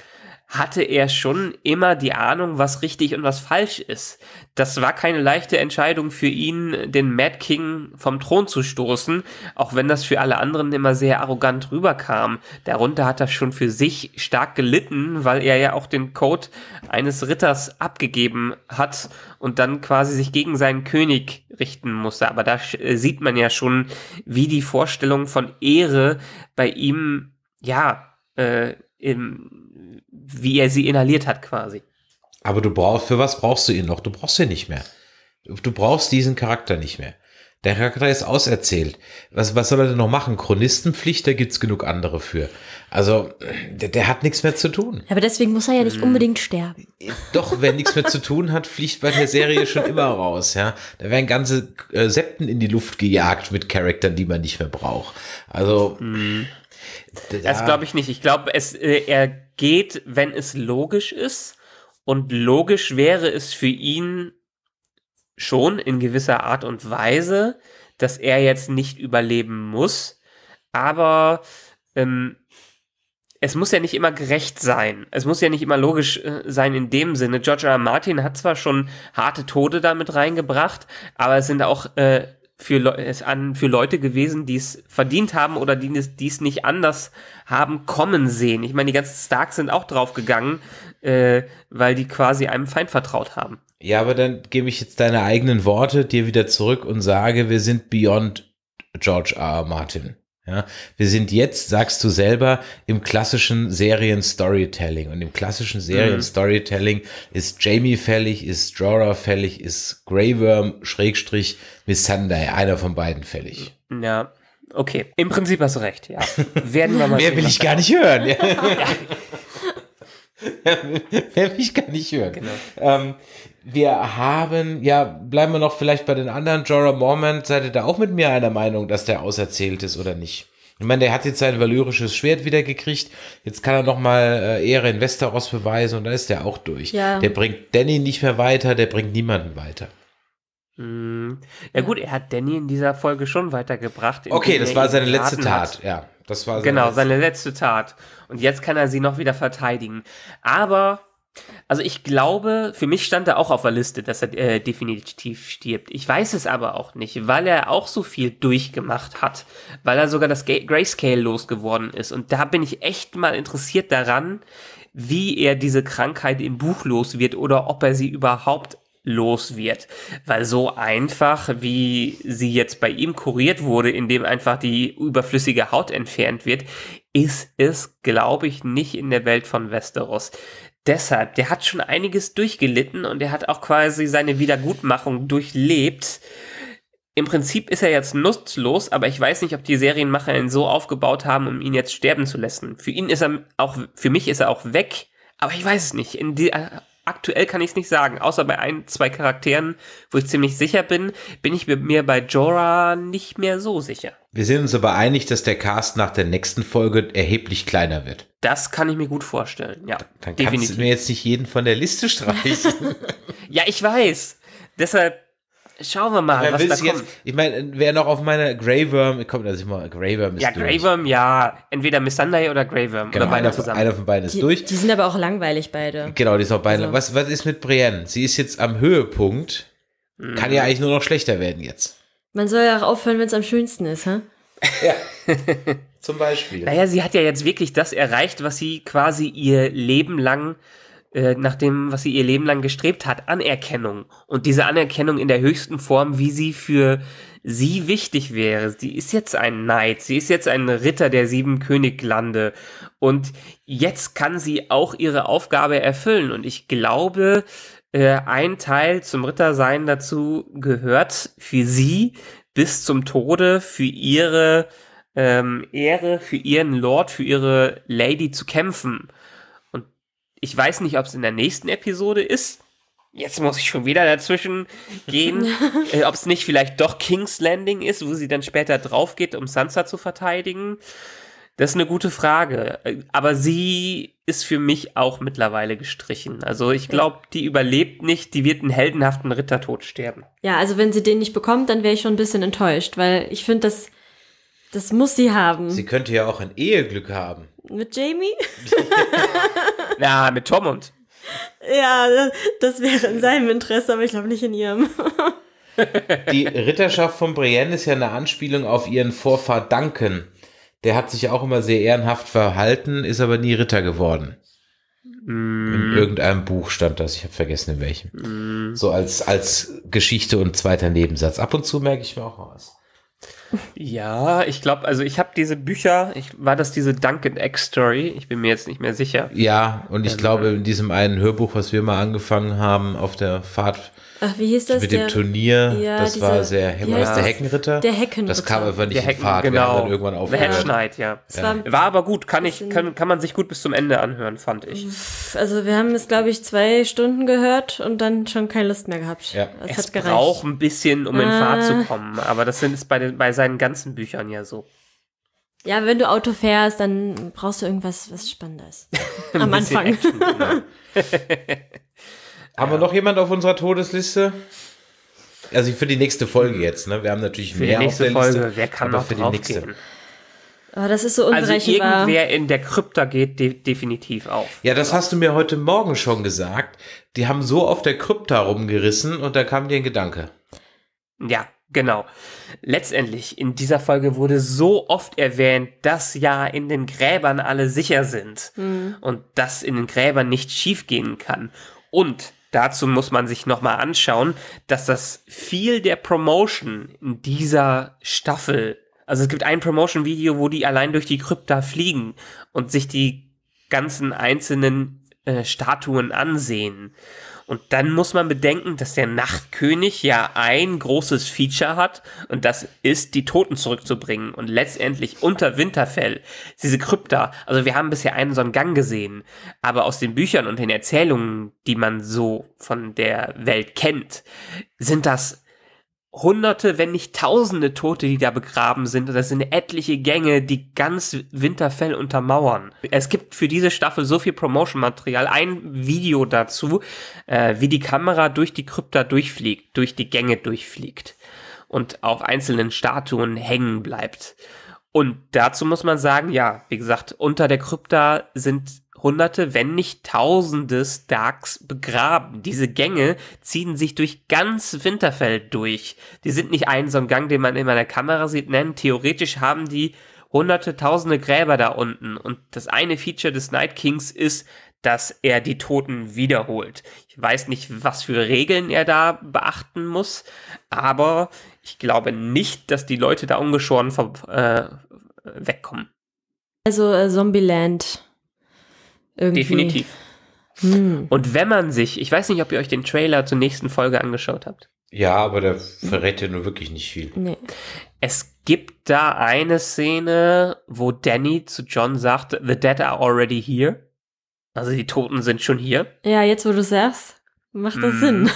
hatte er schon immer die Ahnung, was richtig und was falsch ist. Das war keine leichte Entscheidung für ihn, den Mad King vom Thron zu stoßen, auch wenn das für alle anderen immer sehr arrogant rüberkam. Darunter hat er schon für sich stark gelitten, weil er ja auch den Code eines Ritters abgegeben hat und dann quasi sich gegen seinen König richten musste. Aber da äh, sieht man ja schon, wie die Vorstellung von Ehre bei ihm, ja, äh, im, wie er sie inhaliert hat quasi. Aber du brauchst, für was brauchst du ihn noch? Du brauchst ihn nicht mehr. Du brauchst diesen Charakter nicht mehr. Der Charakter ist auserzählt. Was, was soll er denn noch machen? Chronistenpflicht, da gibt's genug andere für. Also, der, der hat nichts mehr zu tun. Aber deswegen muss er ja nicht mhm. unbedingt sterben. Doch, wer nichts mehr zu tun hat, fliegt bei der Serie schon immer raus, ja. Da werden ganze äh, Septen in die Luft gejagt mit Charaktern, die man nicht mehr braucht. Also. Mhm. Da, das glaube ich nicht. Ich glaube, äh, er geht, wenn es logisch ist. Und logisch wäre es für ihn schon in gewisser Art und Weise, dass er jetzt nicht überleben muss. Aber ähm, es muss ja nicht immer gerecht sein. Es muss ja nicht immer logisch äh, sein in dem Sinne. George R. R. Martin hat zwar schon harte Tode damit reingebracht, aber es sind auch äh, für, Le an, für Leute gewesen, die es verdient haben oder die es nicht anders haben kommen sehen. Ich meine, die ganzen Starks sind auch draufgegangen, äh, weil die quasi einem Feind vertraut haben. Ja, aber dann gebe ich jetzt deine eigenen Worte dir wieder zurück und sage, wir sind beyond George R. R. Martin. Ja, wir sind jetzt, sagst du selber, im klassischen Serien-Storytelling. Und im klassischen Serien-Storytelling mhm. ist Jamie fällig, ist Drawer fällig, ist Grey Worm, Schrägstrich, Missandei, einer von beiden fällig. Ja, okay. Im Prinzip hast du recht, ja. Werden wir mal Mehr will ich gar nicht hören. ja. Wer mich kann nicht hören. Genau. Ähm, wir haben, ja, bleiben wir noch vielleicht bei den anderen. Jorah Mormon, seid ihr da auch mit mir einer Meinung, dass der auserzählt ist oder nicht? Ich meine, der hat jetzt sein valyrisches Schwert wieder gekriegt. Jetzt kann er nochmal äh, Ehre in Westeros beweisen und da ist der auch durch. Ja. Der bringt Danny nicht mehr weiter, der bringt niemanden weiter. Mhm. Ja gut, er hat Danny in dieser Folge schon weitergebracht. Okay, das war seine letzte Tat, hat. ja. Das war seine genau, letzte. seine letzte Tat. Und jetzt kann er sie noch wieder verteidigen. Aber, also ich glaube, für mich stand er auch auf der Liste, dass er äh, definitiv stirbt. Ich weiß es aber auch nicht, weil er auch so viel durchgemacht hat. Weil er sogar das Grayscale losgeworden ist. Und da bin ich echt mal interessiert daran, wie er diese Krankheit im Buch los wird oder ob er sie überhaupt los wird. Weil so einfach, wie sie jetzt bei ihm kuriert wurde, indem einfach die überflüssige Haut entfernt wird, ist es, glaube ich, nicht in der Welt von Westeros. Deshalb, der hat schon einiges durchgelitten und er hat auch quasi seine Wiedergutmachung durchlebt. Im Prinzip ist er jetzt nutzlos, aber ich weiß nicht, ob die Serienmacher ihn so aufgebaut haben, um ihn jetzt sterben zu lassen. Für ihn ist er auch, für mich ist er auch weg, aber ich weiß es nicht. In die, aktuell kann ich es nicht sagen, außer bei ein, zwei Charakteren, wo ich ziemlich sicher bin, bin ich mir bei Jorah nicht mehr so sicher. Wir sind uns aber einig, dass der Cast nach der nächsten Folge erheblich kleiner wird. Das kann ich mir gut vorstellen, ja. Dann, dann kannst definitiv. du mir jetzt nicht jeden von der Liste streichen. ja, ich weiß. Deshalb Schauen wir mal, ich mein, was da kommt. Jetzt, ich meine, wer noch auf meiner Greyworm, kommt also immer Greyworm ist Ja, durch. Greyworm, ja, entweder Miss Sunday oder Greyworm genau, oder beide einer, zusammen. Einer von beiden ist die, durch. Die sind aber auch langweilig beide. Genau, die sind auch beide. Also. Was was ist mit Brienne? Sie ist jetzt am Höhepunkt. Mhm. Kann ja mhm. eigentlich nur noch schlechter werden jetzt. Man soll ja auch aufhören, wenn es am schönsten ist, hä? ja. Zum Beispiel. Naja, sie hat ja jetzt wirklich das erreicht, was sie quasi ihr Leben lang äh, äh, nach dem, was sie ihr Leben lang gestrebt hat, Anerkennung. Und diese Anerkennung in der höchsten Form, wie sie für sie wichtig wäre. Sie ist jetzt ein Knight, sie ist jetzt ein Ritter der sieben Königlande. Und jetzt kann sie auch ihre Aufgabe erfüllen. Und ich glaube, äh, ein Teil zum Rittersein dazu gehört für sie bis zum Tode für ihre ähm, Ehre, für ihren Lord, für ihre Lady zu kämpfen. Ich weiß nicht, ob es in der nächsten Episode ist. Jetzt muss ich schon wieder dazwischen gehen, äh, ob es nicht vielleicht doch King's Landing ist, wo sie dann später drauf geht, um Sansa zu verteidigen. Das ist eine gute Frage. Äh, aber sie ist für mich auch mittlerweile gestrichen. Also ich glaube, die überlebt nicht, die wird einen heldenhaften Rittertod sterben. Ja, also wenn sie den nicht bekommt, dann wäre ich schon ein bisschen enttäuscht, weil ich finde, dass das muss sie haben. Sie könnte ja auch ein Eheglück haben. Mit Jamie? ja, mit Tom und. Ja, das, das wäre in seinem Interesse, aber ich glaube nicht in ihrem. Die Ritterschaft von Brienne ist ja eine Anspielung auf ihren Vorfahr Duncan. Der hat sich auch immer sehr ehrenhaft verhalten, ist aber nie Ritter geworden. Mm. In irgendeinem Buch stand das, ich habe vergessen in welchem. Mm. So als, als Geschichte und zweiter Nebensatz. Ab und zu merke ich mir auch was. Ja, ich glaube, also ich habe diese Bücher, ich, war das diese Duncan Egg Story? Ich bin mir jetzt nicht mehr sicher. Ja, und ich also, glaube, in diesem einen Hörbuch, was wir mal angefangen haben, auf der Fahrt Ach, wie hieß das? Mit der, dem Turnier, ja, das diese, war sehr, ja, war der Heckenritter? Der Heckenritter. Das kam einfach nicht der Hecken, in Fahrt, genau. dann irgendwann aufgehört. Der Heckenschneid, ja. War, war, aber gut, kann, ich, kann, kann man sich gut bis zum Ende anhören, fand ich. Also wir haben es, glaube ich, zwei Stunden gehört und dann schon keine Lust mehr gehabt. Ja. Es, es hat gereicht. braucht ein bisschen, um in ah. Fahrt zu ah. kommen, aber das ist bei, den, bei seinen ganzen Büchern ja so. Ja, wenn du Auto fährst, dann brauchst du irgendwas, was Spannendes. Am Anfang. Action, genau. Haben ja. wir noch jemand auf unserer Todesliste? Also für die nächste Folge hm. jetzt, ne? Wir haben natürlich für mehr die nächste auf der Folge. Liste, Wer kann noch für die nächste? Gehen? Oh, das ist so also unberechenbar. Also irgendwer in der Krypta geht de definitiv auf. Ja, das hast du mir heute Morgen schon gesagt. Die haben so auf der Krypta rumgerissen und da kam dir ein Gedanke. Ja, genau. Letztendlich, in dieser Folge wurde so oft erwähnt, dass ja in den Gräbern alle sicher sind mhm. und dass in den Gräbern nicht schiefgehen kann. Und Dazu muss man sich nochmal anschauen, dass das viel der Promotion in dieser Staffel, also es gibt ein Promotion-Video, wo die allein durch die Krypta fliegen und sich die ganzen einzelnen äh, Statuen ansehen. Und dann muss man bedenken, dass der Nachtkönig ja ein großes Feature hat und das ist, die Toten zurückzubringen und letztendlich unter Winterfell, diese Krypta. Also wir haben bisher einen so einen Gang gesehen, aber aus den Büchern und den Erzählungen, die man so von der Welt kennt, sind das Hunderte, wenn nicht Tausende Tote, die da begraben sind. das sind etliche Gänge, die ganz Winterfell untermauern. Es gibt für diese Staffel so viel Promotion-Material. Ein Video dazu, äh, wie die Kamera durch die Krypta durchfliegt, durch die Gänge durchfliegt und auf einzelnen Statuen hängen bleibt. Und dazu muss man sagen, ja, wie gesagt, unter der Krypta sind hunderte, wenn nicht tausende Starks begraben. Diese Gänge ziehen sich durch ganz Winterfeld durch. Die sind nicht ein so ein Gang, den man in meiner Kamera sieht, nennen. Theoretisch haben die hunderte, tausende Gräber da unten. Und das eine Feature des Night Kings ist, dass er die Toten wiederholt. Ich weiß nicht, was für Regeln er da beachten muss, aber ich glaube nicht, dass die Leute da ungeschoren äh, wegkommen. Also äh, Zombieland irgendwie. Definitiv. Hm. Und wenn man sich, ich weiß nicht, ob ihr euch den Trailer zur nächsten Folge angeschaut habt. Ja, aber der verrät ja nur wirklich nicht viel. Nee. Es gibt da eine Szene, wo Danny zu John sagt, The dead are already here. Also die Toten sind schon hier. Ja, jetzt wo du sagst, macht das mm. Sinn.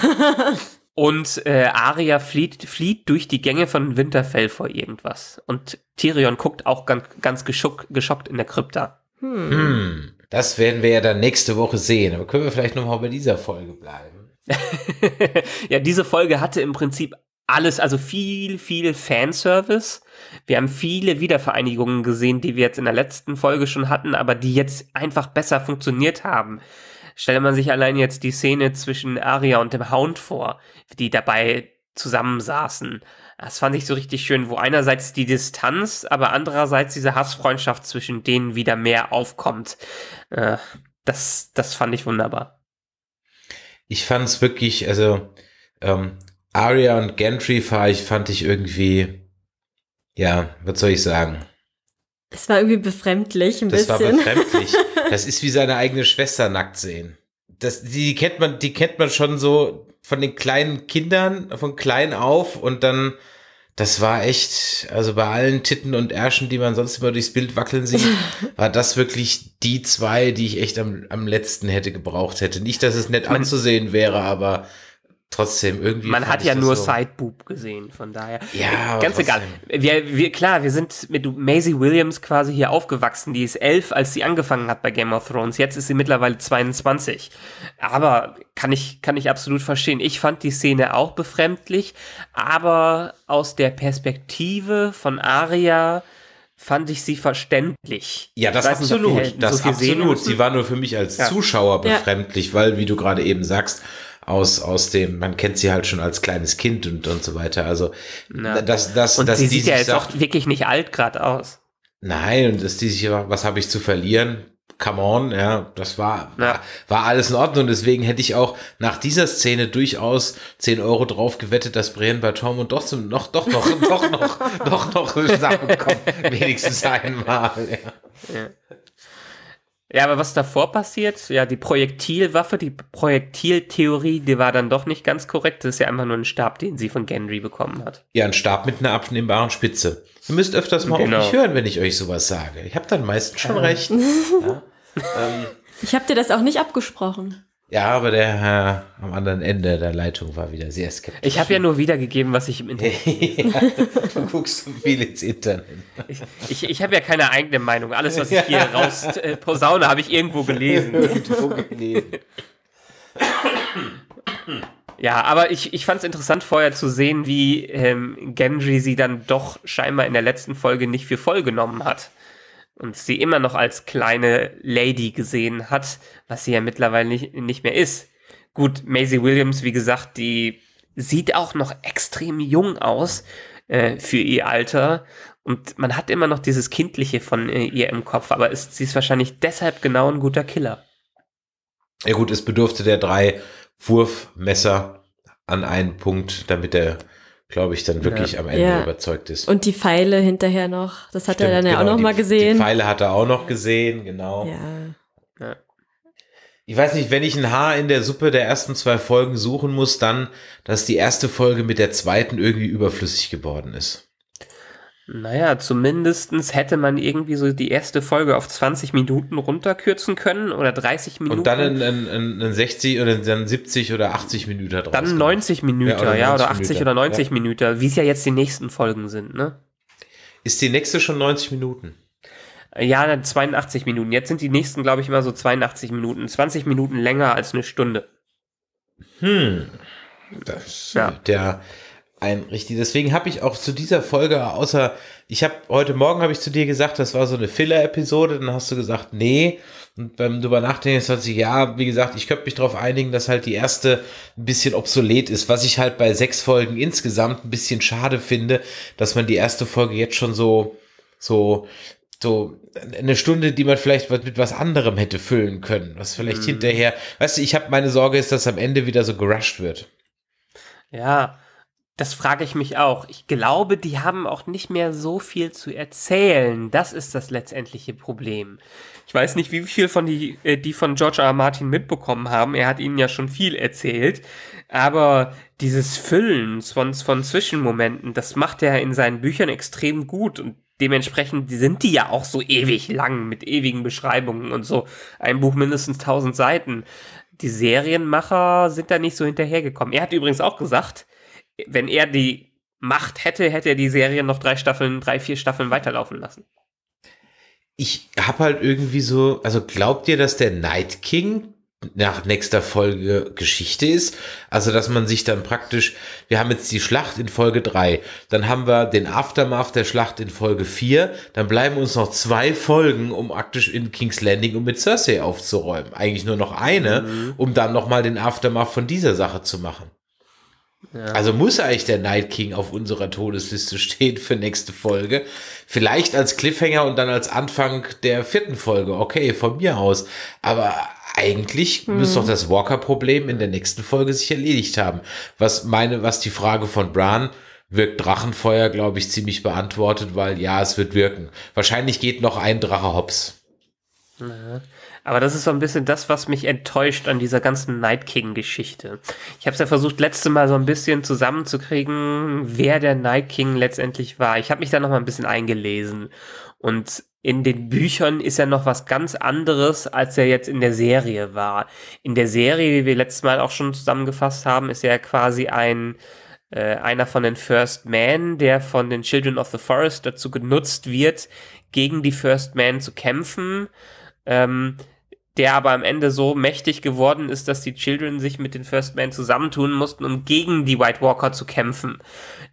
und äh, Arya flieht, flieht durch die Gänge von Winterfell vor irgendwas. Und Tyrion guckt auch ganz, ganz geschock, geschockt in der Krypta. Hm. hm. Das werden wir ja dann nächste Woche sehen. Aber können wir vielleicht nochmal bei dieser Folge bleiben? ja, diese Folge hatte im Prinzip alles, also viel, viel Fanservice. Wir haben viele Wiedervereinigungen gesehen, die wir jetzt in der letzten Folge schon hatten, aber die jetzt einfach besser funktioniert haben. Stelle man sich allein jetzt die Szene zwischen Aria und dem Hound vor, die dabei zusammensaßen das fand ich so richtig schön, wo einerseits die Distanz, aber andererseits diese Hassfreundschaft zwischen denen wieder mehr aufkommt. Äh, das, das fand ich wunderbar. Ich fand es wirklich, also ähm, Aria und Gentry fahre ich, fand ich irgendwie, ja, was soll ich sagen? Es war irgendwie befremdlich ein das bisschen. Das war befremdlich. Das ist wie seine eigene Schwester nackt sehen. Das, die kennt man, die kennt man schon so, von den kleinen Kindern, von klein auf und dann, das war echt, also bei allen Titten und Ärschen, die man sonst immer durchs Bild wackeln sieht, war das wirklich die zwei, die ich echt am, am letzten hätte gebraucht hätte. Nicht, dass es nett anzusehen wäre, aber trotzdem irgendwie. Man hat ja nur so. Sideboob gesehen, von daher. Ja, ganz trotzdem. egal. Wir, wir, klar, wir sind mit Maisie Williams quasi hier aufgewachsen. Die ist elf, als sie angefangen hat bei Game of Thrones. Jetzt ist sie mittlerweile 22. Aber kann ich, kann ich absolut verstehen. Ich fand die Szene auch befremdlich, aber aus der Perspektive von Aria fand ich sie verständlich. Ja, das weiß, absolut. das so absolut. Sie war nur für mich als ja. Zuschauer befremdlich, ja. weil, wie du gerade eben sagst, aus, aus dem, man kennt sie halt schon als kleines Kind und, und so weiter. Also, ja. das, das, und dass sie sieht ja jetzt sagt, auch wirklich nicht alt gerade aus. Nein, und dass die sich was habe ich zu verlieren? Come on, ja, das war, ja. war alles in Ordnung. Deswegen hätte ich auch nach dieser Szene durchaus 10 Euro drauf gewettet, dass Brian bei Tom und doch zum, noch, doch noch, doch noch, doch noch Sachen kommen. Wenigstens einmal, ja. ja. Ja, aber was davor passiert, ja, die Projektilwaffe, die Projektiltheorie, die war dann doch nicht ganz korrekt. Das ist ja einfach nur ein Stab, den sie von Gendry bekommen hat. Ja, ein Stab mit einer abnehmbaren Spitze. Ihr müsst öfters mal genau. auf mich hören, wenn ich euch sowas sage. Ich habe dann meistens schon ähm. recht. ja. ähm. Ich habe dir das auch nicht abgesprochen. Ja, aber der Herr am anderen Ende der Leitung war wieder sehr skeptisch. Ich habe ja nur wiedergegeben, was ich im Internet. ja, du guckst so viel ins Internet. Ich, ich, ich habe ja keine eigene Meinung. Alles, was ich hier raus äh, posaune, habe ich irgendwo gelesen. irgendwo gelesen. ja, aber ich, ich fand es interessant vorher zu sehen, wie ähm, Genji sie dann doch scheinbar in der letzten Folge nicht für voll genommen hat und sie immer noch als kleine Lady gesehen hat, was sie ja mittlerweile nicht, nicht mehr ist. Gut, Maisie Williams, wie gesagt, die sieht auch noch extrem jung aus äh, für ihr Alter und man hat immer noch dieses Kindliche von äh, ihr im Kopf, aber ist, sie ist wahrscheinlich deshalb genau ein guter Killer. Ja gut, es bedurfte der drei Wurfmesser an einen Punkt, damit der glaube ich, dann wirklich ja. am Ende ja. überzeugt ist. Und die Pfeile hinterher noch, das hat Stimmt, er dann genau, ja auch noch die, mal gesehen. Die Pfeile hat er auch noch gesehen, genau. Ja. ja. Ich weiß nicht, wenn ich ein Haar in der Suppe der ersten zwei Folgen suchen muss, dann, dass die erste Folge mit der zweiten irgendwie überflüssig geworden ist. Naja, zumindest hätte man irgendwie so die erste Folge auf 20 Minuten runterkürzen können oder 30 Minuten. Und dann in, in, in 60 oder dann 70 oder 80 Minuten draus. Dann 90 Minuten, ja, oder, ja, oder 80 Minuten. oder 90 ja. Minuten, wie es ja jetzt die nächsten Folgen sind, ne? Ist die nächste schon 90 Minuten? Ja, 82 Minuten. Jetzt sind die nächsten, glaube ich, immer so 82 Minuten. 20 Minuten länger als eine Stunde. Hm. Das, ja. Der einrichte. Deswegen habe ich auch zu dieser Folge, außer ich habe heute Morgen habe ich zu dir gesagt, das war so eine Filler-Episode, dann hast du gesagt, nee. Und beim drüber nachdenken ist sich, ja, wie gesagt, ich könnte mich darauf einigen, dass halt die erste ein bisschen obsolet ist, was ich halt bei sechs Folgen insgesamt ein bisschen schade finde, dass man die erste Folge jetzt schon so, so so eine Stunde, die man vielleicht mit was anderem hätte füllen können, was vielleicht mhm. hinterher, weißt du, ich habe meine Sorge ist, dass am Ende wieder so gerusht wird. Ja, das frage ich mich auch. Ich glaube, die haben auch nicht mehr so viel zu erzählen. Das ist das letztendliche Problem. Ich weiß nicht, wie viel von die, äh, die von George R. R. Martin mitbekommen haben. Er hat ihnen ja schon viel erzählt. Aber dieses Füllen von, von Zwischenmomenten, das macht er in seinen Büchern extrem gut. Und dementsprechend sind die ja auch so ewig lang mit ewigen Beschreibungen und so. Ein Buch mindestens 1000 Seiten. Die Serienmacher sind da nicht so hinterhergekommen. Er hat übrigens auch gesagt, wenn er die Macht hätte, hätte er die Serie noch drei Staffeln, drei, vier Staffeln weiterlaufen lassen. Ich hab halt irgendwie so, also glaubt ihr, dass der Night King nach nächster Folge Geschichte ist. Also, dass man sich dann praktisch, wir haben jetzt die Schlacht in Folge 3, dann haben wir den Aftermath der Schlacht in Folge 4, dann bleiben uns noch zwei Folgen, um praktisch in King's Landing und mit Cersei aufzuräumen. Eigentlich nur noch eine, mhm. um dann nochmal den Aftermath von dieser Sache zu machen. Also muss eigentlich der Night King auf unserer Todesliste stehen für nächste Folge. Vielleicht als Cliffhanger und dann als Anfang der vierten Folge. Okay, von mir aus. Aber eigentlich hm. müsste doch das Walker-Problem in der nächsten Folge sich erledigt haben. Was meine, was die Frage von Bran wirkt Drachenfeuer, glaube ich, ziemlich beantwortet, weil ja, es wird wirken. Wahrscheinlich geht noch ein Drache hops. Ja. Aber das ist so ein bisschen das, was mich enttäuscht an dieser ganzen Night King-Geschichte. Ich habe es ja versucht, letzte Mal so ein bisschen zusammenzukriegen, wer der Night King letztendlich war. Ich habe mich da noch mal ein bisschen eingelesen. Und in den Büchern ist er noch was ganz anderes, als er jetzt in der Serie war. In der Serie, die wir letztes Mal auch schon zusammengefasst haben, ist er quasi ein äh, einer von den First Men, der von den Children of the Forest dazu genutzt wird, gegen die First Men zu kämpfen. Ähm, der aber am Ende so mächtig geworden ist, dass die Children sich mit den First Men zusammentun mussten, um gegen die White Walker zu kämpfen.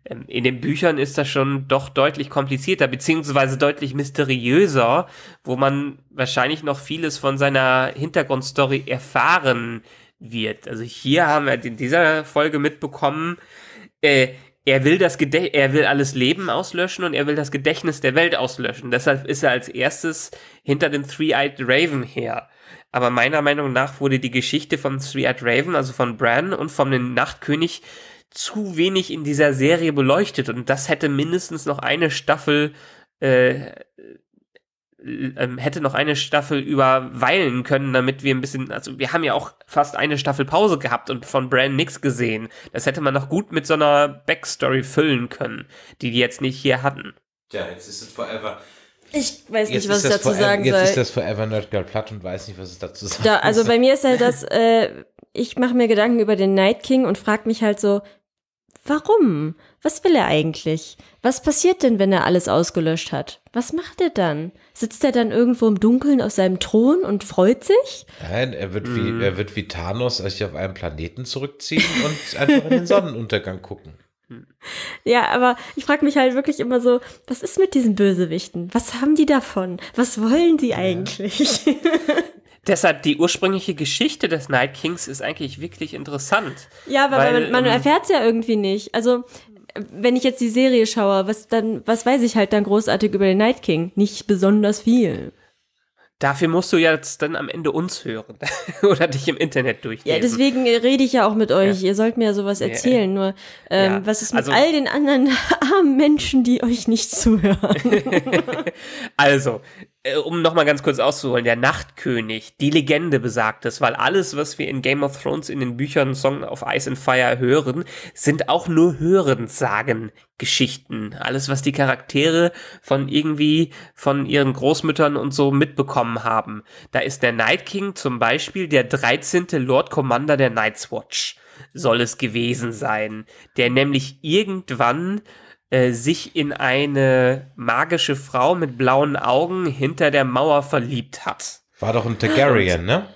Ähm, in den Büchern ist das schon doch deutlich komplizierter, beziehungsweise deutlich mysteriöser, wo man wahrscheinlich noch vieles von seiner Hintergrundstory erfahren wird. Also hier haben wir in dieser Folge mitbekommen, äh, er will das Gedä er will alles Leben auslöschen und er will das Gedächtnis der Welt auslöschen. Deshalb ist er als erstes hinter dem Three-Eyed Raven her. Aber meiner Meinung nach wurde die Geschichte von Three-Eyed Raven, also von Bran und von dem Nachtkönig, zu wenig in dieser Serie beleuchtet. Und das hätte mindestens noch eine Staffel, äh, äh, ähm, hätte noch eine Staffel überweilen können, damit wir ein bisschen, also wir haben ja auch fast eine Staffel Pause gehabt und von Bran nichts gesehen. Das hätte man noch gut mit so einer Backstory füllen können, die die jetzt nicht hier hatten. Ja, jetzt ist es forever. Ich weiß jetzt nicht, was ich dazu forever, äh, sagen jetzt soll. Jetzt ist das Forever Nerd Girl platt und weiß nicht, was ich dazu sagen da, Also bei mir ist halt das, äh, ich mache mir Gedanken über den Night King und frage mich halt so, warum? Was will er eigentlich? Was passiert denn, wenn er alles ausgelöscht hat? Was macht er dann? Sitzt er dann irgendwo im Dunkeln auf seinem Thron und freut sich? Nein, er wird wie, mhm. er wird wie Thanos sich auf einem Planeten zurückziehen und einfach in den Sonnenuntergang gucken. Ja, aber ich frage mich halt wirklich immer so, was ist mit diesen Bösewichten? Was haben die davon? Was wollen die eigentlich? Ja. Deshalb die ursprüngliche Geschichte des Night Kings ist eigentlich wirklich interessant. Ja, aber weil, man, man ähm, erfährt es ja irgendwie nicht. Also wenn ich jetzt die Serie schaue, was dann, was weiß ich halt dann großartig über den Night King? Nicht besonders viel. Dafür musst du jetzt dann am Ende uns hören oder dich im Internet durchlesen. Ja, deswegen äh, rede ich ja auch mit euch. Ja. Ihr sollt mir ja sowas erzählen. Ja. Nur, ähm, ja. was ist mit also, all den anderen armen Menschen, die euch nicht zuhören? also, äh, um nochmal ganz kurz auszuholen, der Nachtkönig, die Legende besagt es, weil alles, was wir in Game of Thrones in den Büchern Song of Ice and Fire hören, sind auch nur Hörensagen Geschichten. Alles, was die Charaktere von irgendwie von ihren Großmüttern und so mitbekommen haben. Da ist der Night King zum Beispiel der 13. Lord Commander der Night's Watch. Soll es gewesen sein. Der nämlich irgendwann äh, sich in eine magische Frau mit blauen Augen hinter der Mauer verliebt hat. War doch ein Targaryen, Und, ne?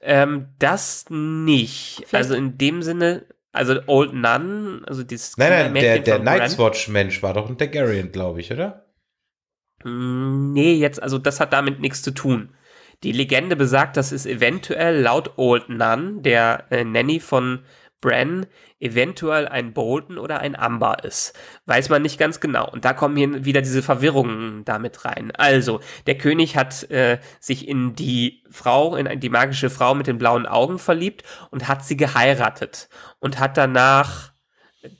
Ähm, das nicht. Vielleicht. Also in dem Sinne, also Old Nun, also dieses. Nein, nein, der, der Night's Watch-Mensch war doch ein Targaryen, glaube ich, oder? Mm, nee, jetzt, also das hat damit nichts zu tun. Die Legende besagt, dass es eventuell laut Old Nun, der äh, Nanny von Bran eventuell ein Bolton oder ein Amber ist. Weiß man nicht ganz genau. Und da kommen hier wieder diese Verwirrungen damit rein. Also, der König hat äh, sich in die Frau, in die magische Frau mit den blauen Augen verliebt und hat sie geheiratet und hat danach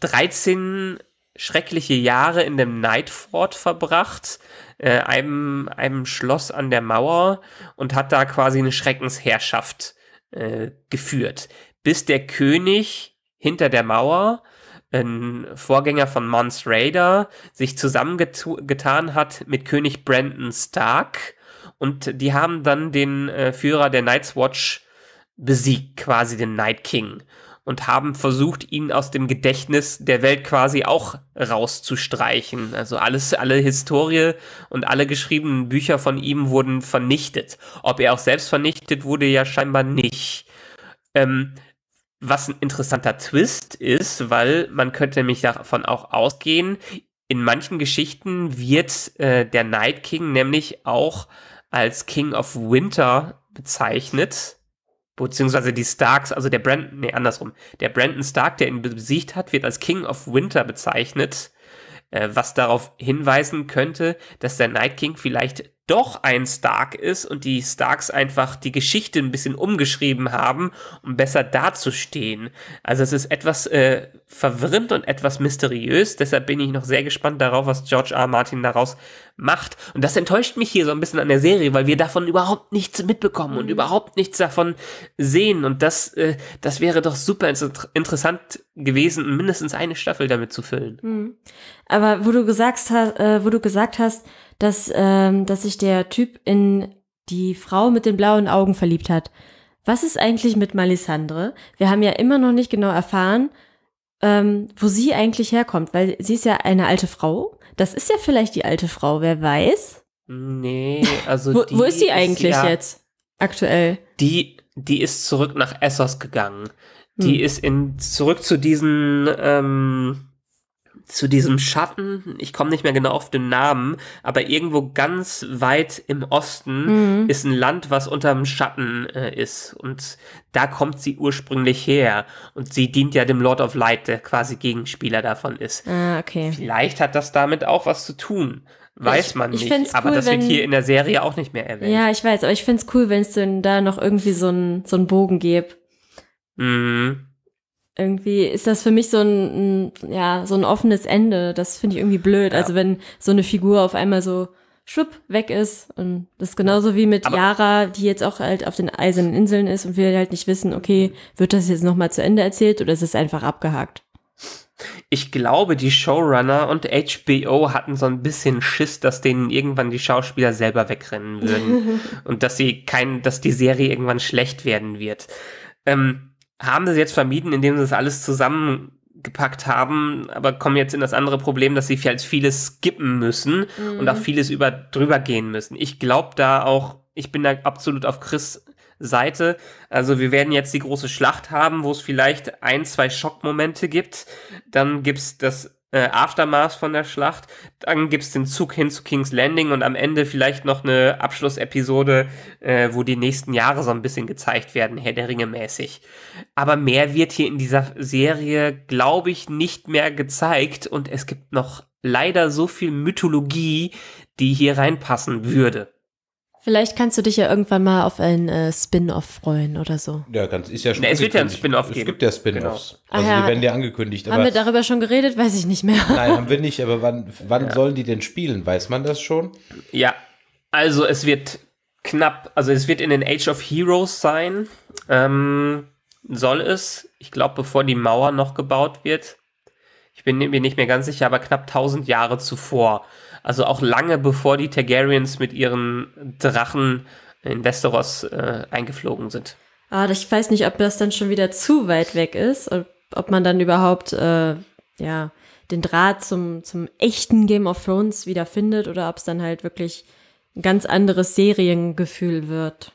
13 schreckliche Jahre in dem Nightfort verbracht, äh, einem, einem Schloss an der Mauer und hat da quasi eine Schreckensherrschaft äh, geführt bis der König hinter der Mauer, ein Vorgänger von Mons Raider, sich zusammengetan hat mit König Brandon Stark. Und die haben dann den äh, Führer der Night's Watch besiegt, quasi den Night King. Und haben versucht, ihn aus dem Gedächtnis der Welt quasi auch rauszustreichen. Also alles, alle Historie und alle geschriebenen Bücher von ihm wurden vernichtet. Ob er auch selbst vernichtet wurde, ja scheinbar nicht. Ähm, was ein interessanter Twist ist, weil man könnte nämlich davon auch ausgehen, in manchen Geschichten wird äh, der Night King nämlich auch als King of Winter bezeichnet. Beziehungsweise die Starks, also der Brandon, nee, andersrum. Der Brandon Stark, der ihn besiegt hat, wird als King of Winter bezeichnet, äh, was darauf hinweisen könnte, dass der Night King vielleicht doch ein Stark ist und die Starks einfach die Geschichte ein bisschen umgeschrieben haben, um besser dazustehen. Also es ist etwas äh, verwirrend und etwas mysteriös, deshalb bin ich noch sehr gespannt darauf, was George R. Martin daraus macht. Und das enttäuscht mich hier so ein bisschen an der Serie, weil wir davon überhaupt nichts mitbekommen und mhm. überhaupt nichts davon sehen. Und das, äh, das wäre doch super interessant gewesen, mindestens eine Staffel damit zu füllen. Mhm. Aber wo du gesagt hast, äh, wo du gesagt hast, dass, ähm, dass sich der Typ in die Frau mit den blauen Augen verliebt hat. Was ist eigentlich mit Malisandre? Wir haben ja immer noch nicht genau erfahren, ähm, wo sie eigentlich herkommt, weil sie ist ja eine alte Frau. Das ist ja vielleicht die alte Frau, wer weiß. Nee, also. wo, wo, ist die eigentlich ist ja, jetzt? Aktuell. Die, die ist zurück nach Essos gegangen. Die hm. ist in, zurück zu diesen, ähm, zu diesem Schatten, ich komme nicht mehr genau auf den Namen, aber irgendwo ganz weit im Osten mhm. ist ein Land, was unterm Schatten äh, ist. Und da kommt sie ursprünglich her. Und sie dient ja dem Lord of Light, der quasi Gegenspieler davon ist. Ah, okay. Vielleicht hat das damit auch was zu tun. Weiß ich, man ich nicht. aber das wenn, wird hier in der Serie auch nicht mehr erwähnt. Ja, ich weiß, aber ich finde es cool, wenn es denn da noch irgendwie so einen so einen Bogen gibt. Mhm irgendwie ist das für mich so ein, ein ja, so ein offenes Ende. Das finde ich irgendwie blöd. Ja. Also wenn so eine Figur auf einmal so schwupp weg ist und das ist genauso wie mit Aber Yara, die jetzt auch halt auf den eisernen Inseln ist und wir halt nicht wissen, okay, wird das jetzt nochmal zu Ende erzählt oder ist es einfach abgehakt? Ich glaube, die Showrunner und HBO hatten so ein bisschen Schiss, dass denen irgendwann die Schauspieler selber wegrennen würden und dass sie kein, dass die Serie irgendwann schlecht werden wird. Ähm, haben sie jetzt vermieden, indem sie das alles zusammengepackt haben, aber kommen jetzt in das andere Problem, dass sie jetzt vieles skippen müssen mhm. und auch mhm. vieles über, drüber gehen müssen. Ich glaube da auch, ich bin da absolut auf Chris Seite. Also wir werden jetzt die große Schlacht haben, wo es vielleicht ein, zwei Schockmomente gibt. Dann gibt es das äh, Aftermath von der Schlacht. Dann gibt's den Zug hin zu King's Landing und am Ende vielleicht noch eine Abschlussepisode, äh, wo die nächsten Jahre so ein bisschen gezeigt werden, Herr der Ringe mäßig. Aber mehr wird hier in dieser Serie, glaube ich, nicht mehr gezeigt und es gibt noch leider so viel Mythologie, die hier reinpassen würde. Vielleicht kannst du dich ja irgendwann mal auf ein äh, Spin-off freuen oder so. Ja, ganz ist ja schon. Nee, es wird ja ein Spin-off geben. Es gibt ja Spin-offs. Genau. Also ah ja, die werden dir angekündigt. Haben wir darüber schon geredet? Weiß ich nicht mehr. Nein, haben wir nicht. Aber wann, wann ja. sollen die denn spielen? Weiß man das schon? Ja, also es wird knapp. Also es wird in den Age of Heroes sein. Ähm, soll es? Ich glaube, bevor die Mauer noch gebaut wird. Ich bin mir nicht mehr ganz sicher, aber knapp 1000 Jahre zuvor. Also auch lange bevor die Targaryens mit ihren Drachen in Westeros äh, eingeflogen sind. Ah, ich weiß nicht, ob das dann schon wieder zu weit weg ist, ob man dann überhaupt äh, ja den Draht zum, zum echten Game of Thrones wieder findet oder ob es dann halt wirklich ein ganz anderes Seriengefühl wird.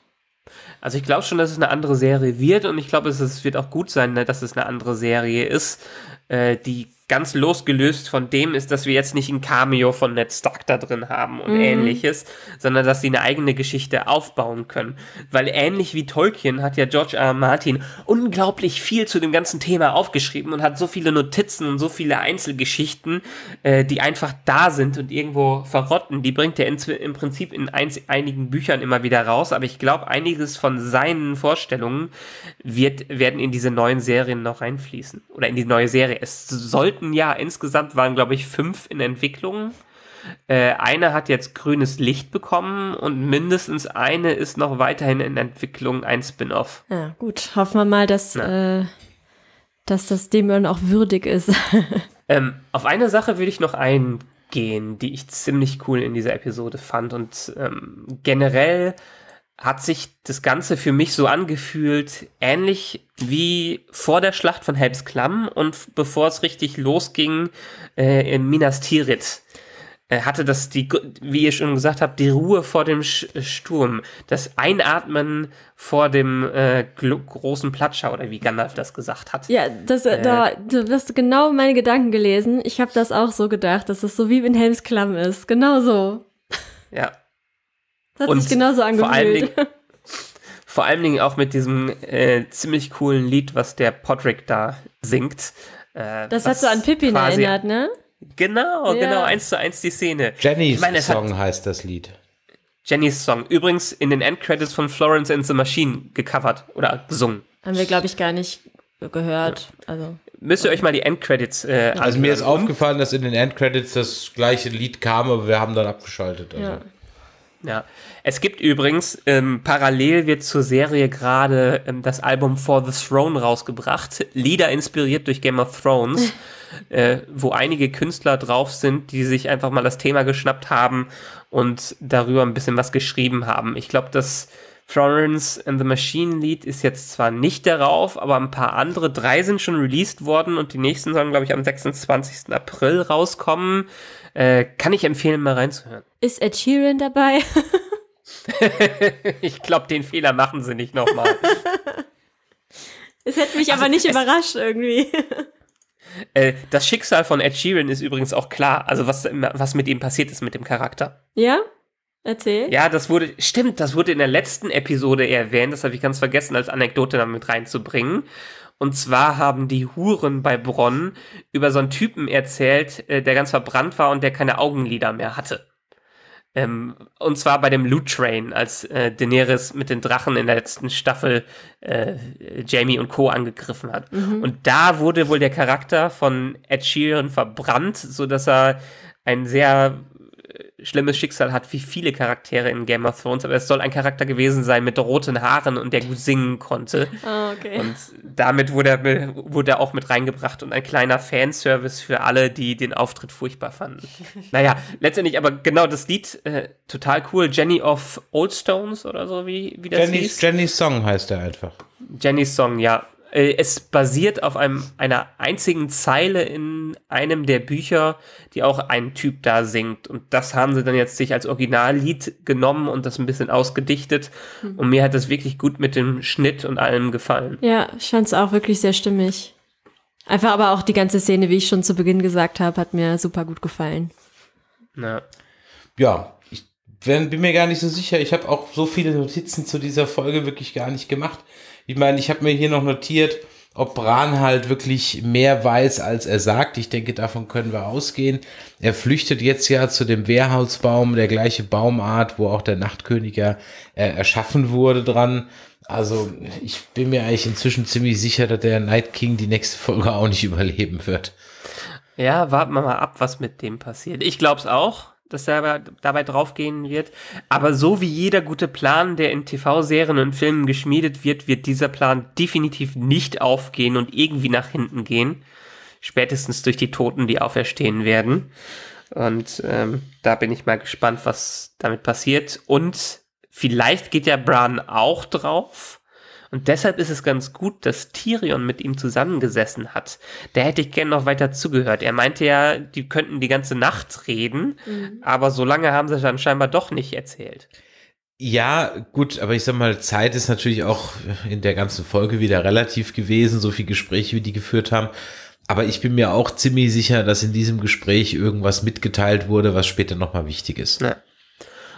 Also ich glaube schon, dass es eine andere Serie wird und ich glaube, es, wird auch gut sein, ne, dass es eine andere Serie ist. Äh, die ganz losgelöst von dem ist, dass wir jetzt nicht ein Cameo von Ned Stark da drin haben und mhm. ähnliches, sondern dass sie eine eigene Geschichte aufbauen können. Weil ähnlich wie Tolkien hat ja George R. R. Martin unglaublich viel zu dem ganzen Thema aufgeschrieben und hat so viele Notizen und so viele Einzelgeschichten, äh, die einfach da sind und irgendwo verrotten. Die bringt er in, im Prinzip in ein, einigen Büchern immer wieder raus, aber ich glaube, einiges von seinen Vorstellungen wird, werden in diese neuen Serien noch reinfließen. Oder in die neue Serie. Es sollte dritten Jahr. Insgesamt waren, glaube ich, fünf in Entwicklung. Äh, eine hat jetzt grünes Licht bekommen und mindestens eine ist noch weiterhin in Entwicklung, ein Spin-off. Ja, gut. Hoffen wir mal, dass, äh, dass das dem auch würdig ist. ähm, auf eine Sache würde ich noch eingehen, die ich ziemlich cool in dieser Episode fand und ähm, generell hat sich das Ganze für mich so angefühlt, ähnlich wie vor der Schlacht von Helms Klamm und bevor es richtig losging äh, in Minas Tirith. Äh, hatte das die, wie ihr schon gesagt habt, die Ruhe vor dem Sch äh, Sturm, das Einatmen vor dem äh, großen Platscher oder wie Gandalf das gesagt hat. Ja, das, äh, da, äh. du hast genau meine Gedanken gelesen. Ich habe das auch so gedacht, dass es das so wie in Helms Klamm ist. Genau so. Ja, das hat und sich genauso angefühlt. Vor allen Dingen, vor allen Dingen auch mit diesem äh, ziemlich coolen Lied, was der Podrick da singt. Äh, das hat so an Pippin erinnert, ne? Genau, ja. genau, eins zu eins die Szene. Jennys meine, Song heißt das Lied. Jennys Song. Übrigens in den Endcredits von Florence and the Machine gecovert oder gesungen. Haben wir, glaube ich, gar nicht gehört. Also. Müsst ihr euch mal die Endcredits äh, Also mir ist aufgefallen, dass in den Endcredits das gleiche Lied kam, aber wir haben dann abgeschaltet. Also. Ja, ja, es gibt übrigens, ähm, parallel wird zur Serie gerade ähm, das Album For the Throne rausgebracht, Lieder inspiriert durch Game of Thrones, äh, wo einige Künstler drauf sind, die sich einfach mal das Thema geschnappt haben und darüber ein bisschen was geschrieben haben. Ich glaube, das Florence and the Machine Lied ist jetzt zwar nicht darauf, aber ein paar andere, drei sind schon released worden und die nächsten sollen, glaube ich, am 26. April rauskommen. Äh, kann ich empfehlen, mal reinzuhören. Ist Ed Sheeran dabei? ich glaube, den Fehler machen sie nicht nochmal. es hätte mich also, aber nicht überrascht irgendwie. Äh, das Schicksal von Ed Sheeran ist übrigens auch klar. Also was, was mit ihm passiert ist, mit dem Charakter. Ja? Erzähl. Ja, das wurde, stimmt, das wurde in der letzten Episode erwähnt. Das habe ich ganz vergessen, als Anekdote damit reinzubringen. Und zwar haben die Huren bei Bronn über so einen Typen erzählt, äh, der ganz verbrannt war und der keine Augenlider mehr hatte. Ähm, und zwar bei dem Loot Train, als äh, Daenerys mit den Drachen in der letzten Staffel äh, Jamie und Co. angegriffen hat. Mhm. Und da wurde wohl der Charakter von Ed Sheeran verbrannt, sodass er ein sehr schlimmes Schicksal hat wie viele Charaktere in Game of Thrones, aber es soll ein Charakter gewesen sein mit roten Haaren und der gut singen konnte. Oh, okay. Und damit wurde er, wurde er auch mit reingebracht und ein kleiner Fanservice für alle, die den Auftritt furchtbar fanden. naja, letztendlich aber genau das Lied, äh, total cool, Jenny of Old Stones oder so, wie, wie das Jenny's, hieß. Jenny's Song heißt er einfach. Jenny's Song, ja. Äh, es basiert auf einem, einer einzigen Zeile in einem der Bücher, die auch ein Typ da singt. Und das haben sie dann jetzt sich als Originallied genommen und das ein bisschen ausgedichtet. Mhm. Und mir hat das wirklich gut mit dem Schnitt und allem gefallen. Ja, ich fand es auch wirklich sehr stimmig. Einfach aber auch die ganze Szene, wie ich schon zu Beginn gesagt habe, hat mir super gut gefallen. Na. Ja, ich bin mir gar nicht so sicher. Ich habe auch so viele Notizen zu dieser Folge wirklich gar nicht gemacht ich meine, ich habe mir hier noch notiert, ob Bran halt wirklich mehr weiß, als er sagt. Ich denke, davon können wir ausgehen. Er flüchtet jetzt ja zu dem Wehrhausbaum, der gleiche Baumart, wo auch der Nachtkönig ja äh, erschaffen wurde dran. Also ich bin mir eigentlich inzwischen ziemlich sicher, dass der Night King die nächste Folge auch nicht überleben wird. Ja, warten wir mal ab, was mit dem passiert. Ich glaube es auch dass er dabei draufgehen wird. Aber so wie jeder gute Plan, der in TV-Serien und Filmen geschmiedet wird, wird dieser Plan definitiv nicht aufgehen und irgendwie nach hinten gehen. Spätestens durch die Toten, die auferstehen werden. Und ähm, da bin ich mal gespannt, was damit passiert. Und vielleicht geht ja Bran auch drauf. Und deshalb ist es ganz gut, dass Tyrion mit ihm zusammengesessen hat. Da hätte ich gern noch weiter zugehört. Er meinte ja, die könnten die ganze Nacht reden, mhm. aber so lange haben sie dann scheinbar doch nicht erzählt. Ja, gut, aber ich sag mal, Zeit ist natürlich auch in der ganzen Folge wieder relativ gewesen, so viel Gespräche, wie die geführt haben. Aber ich bin mir auch ziemlich sicher, dass in diesem Gespräch irgendwas mitgeteilt wurde, was später nochmal wichtig ist. Ja.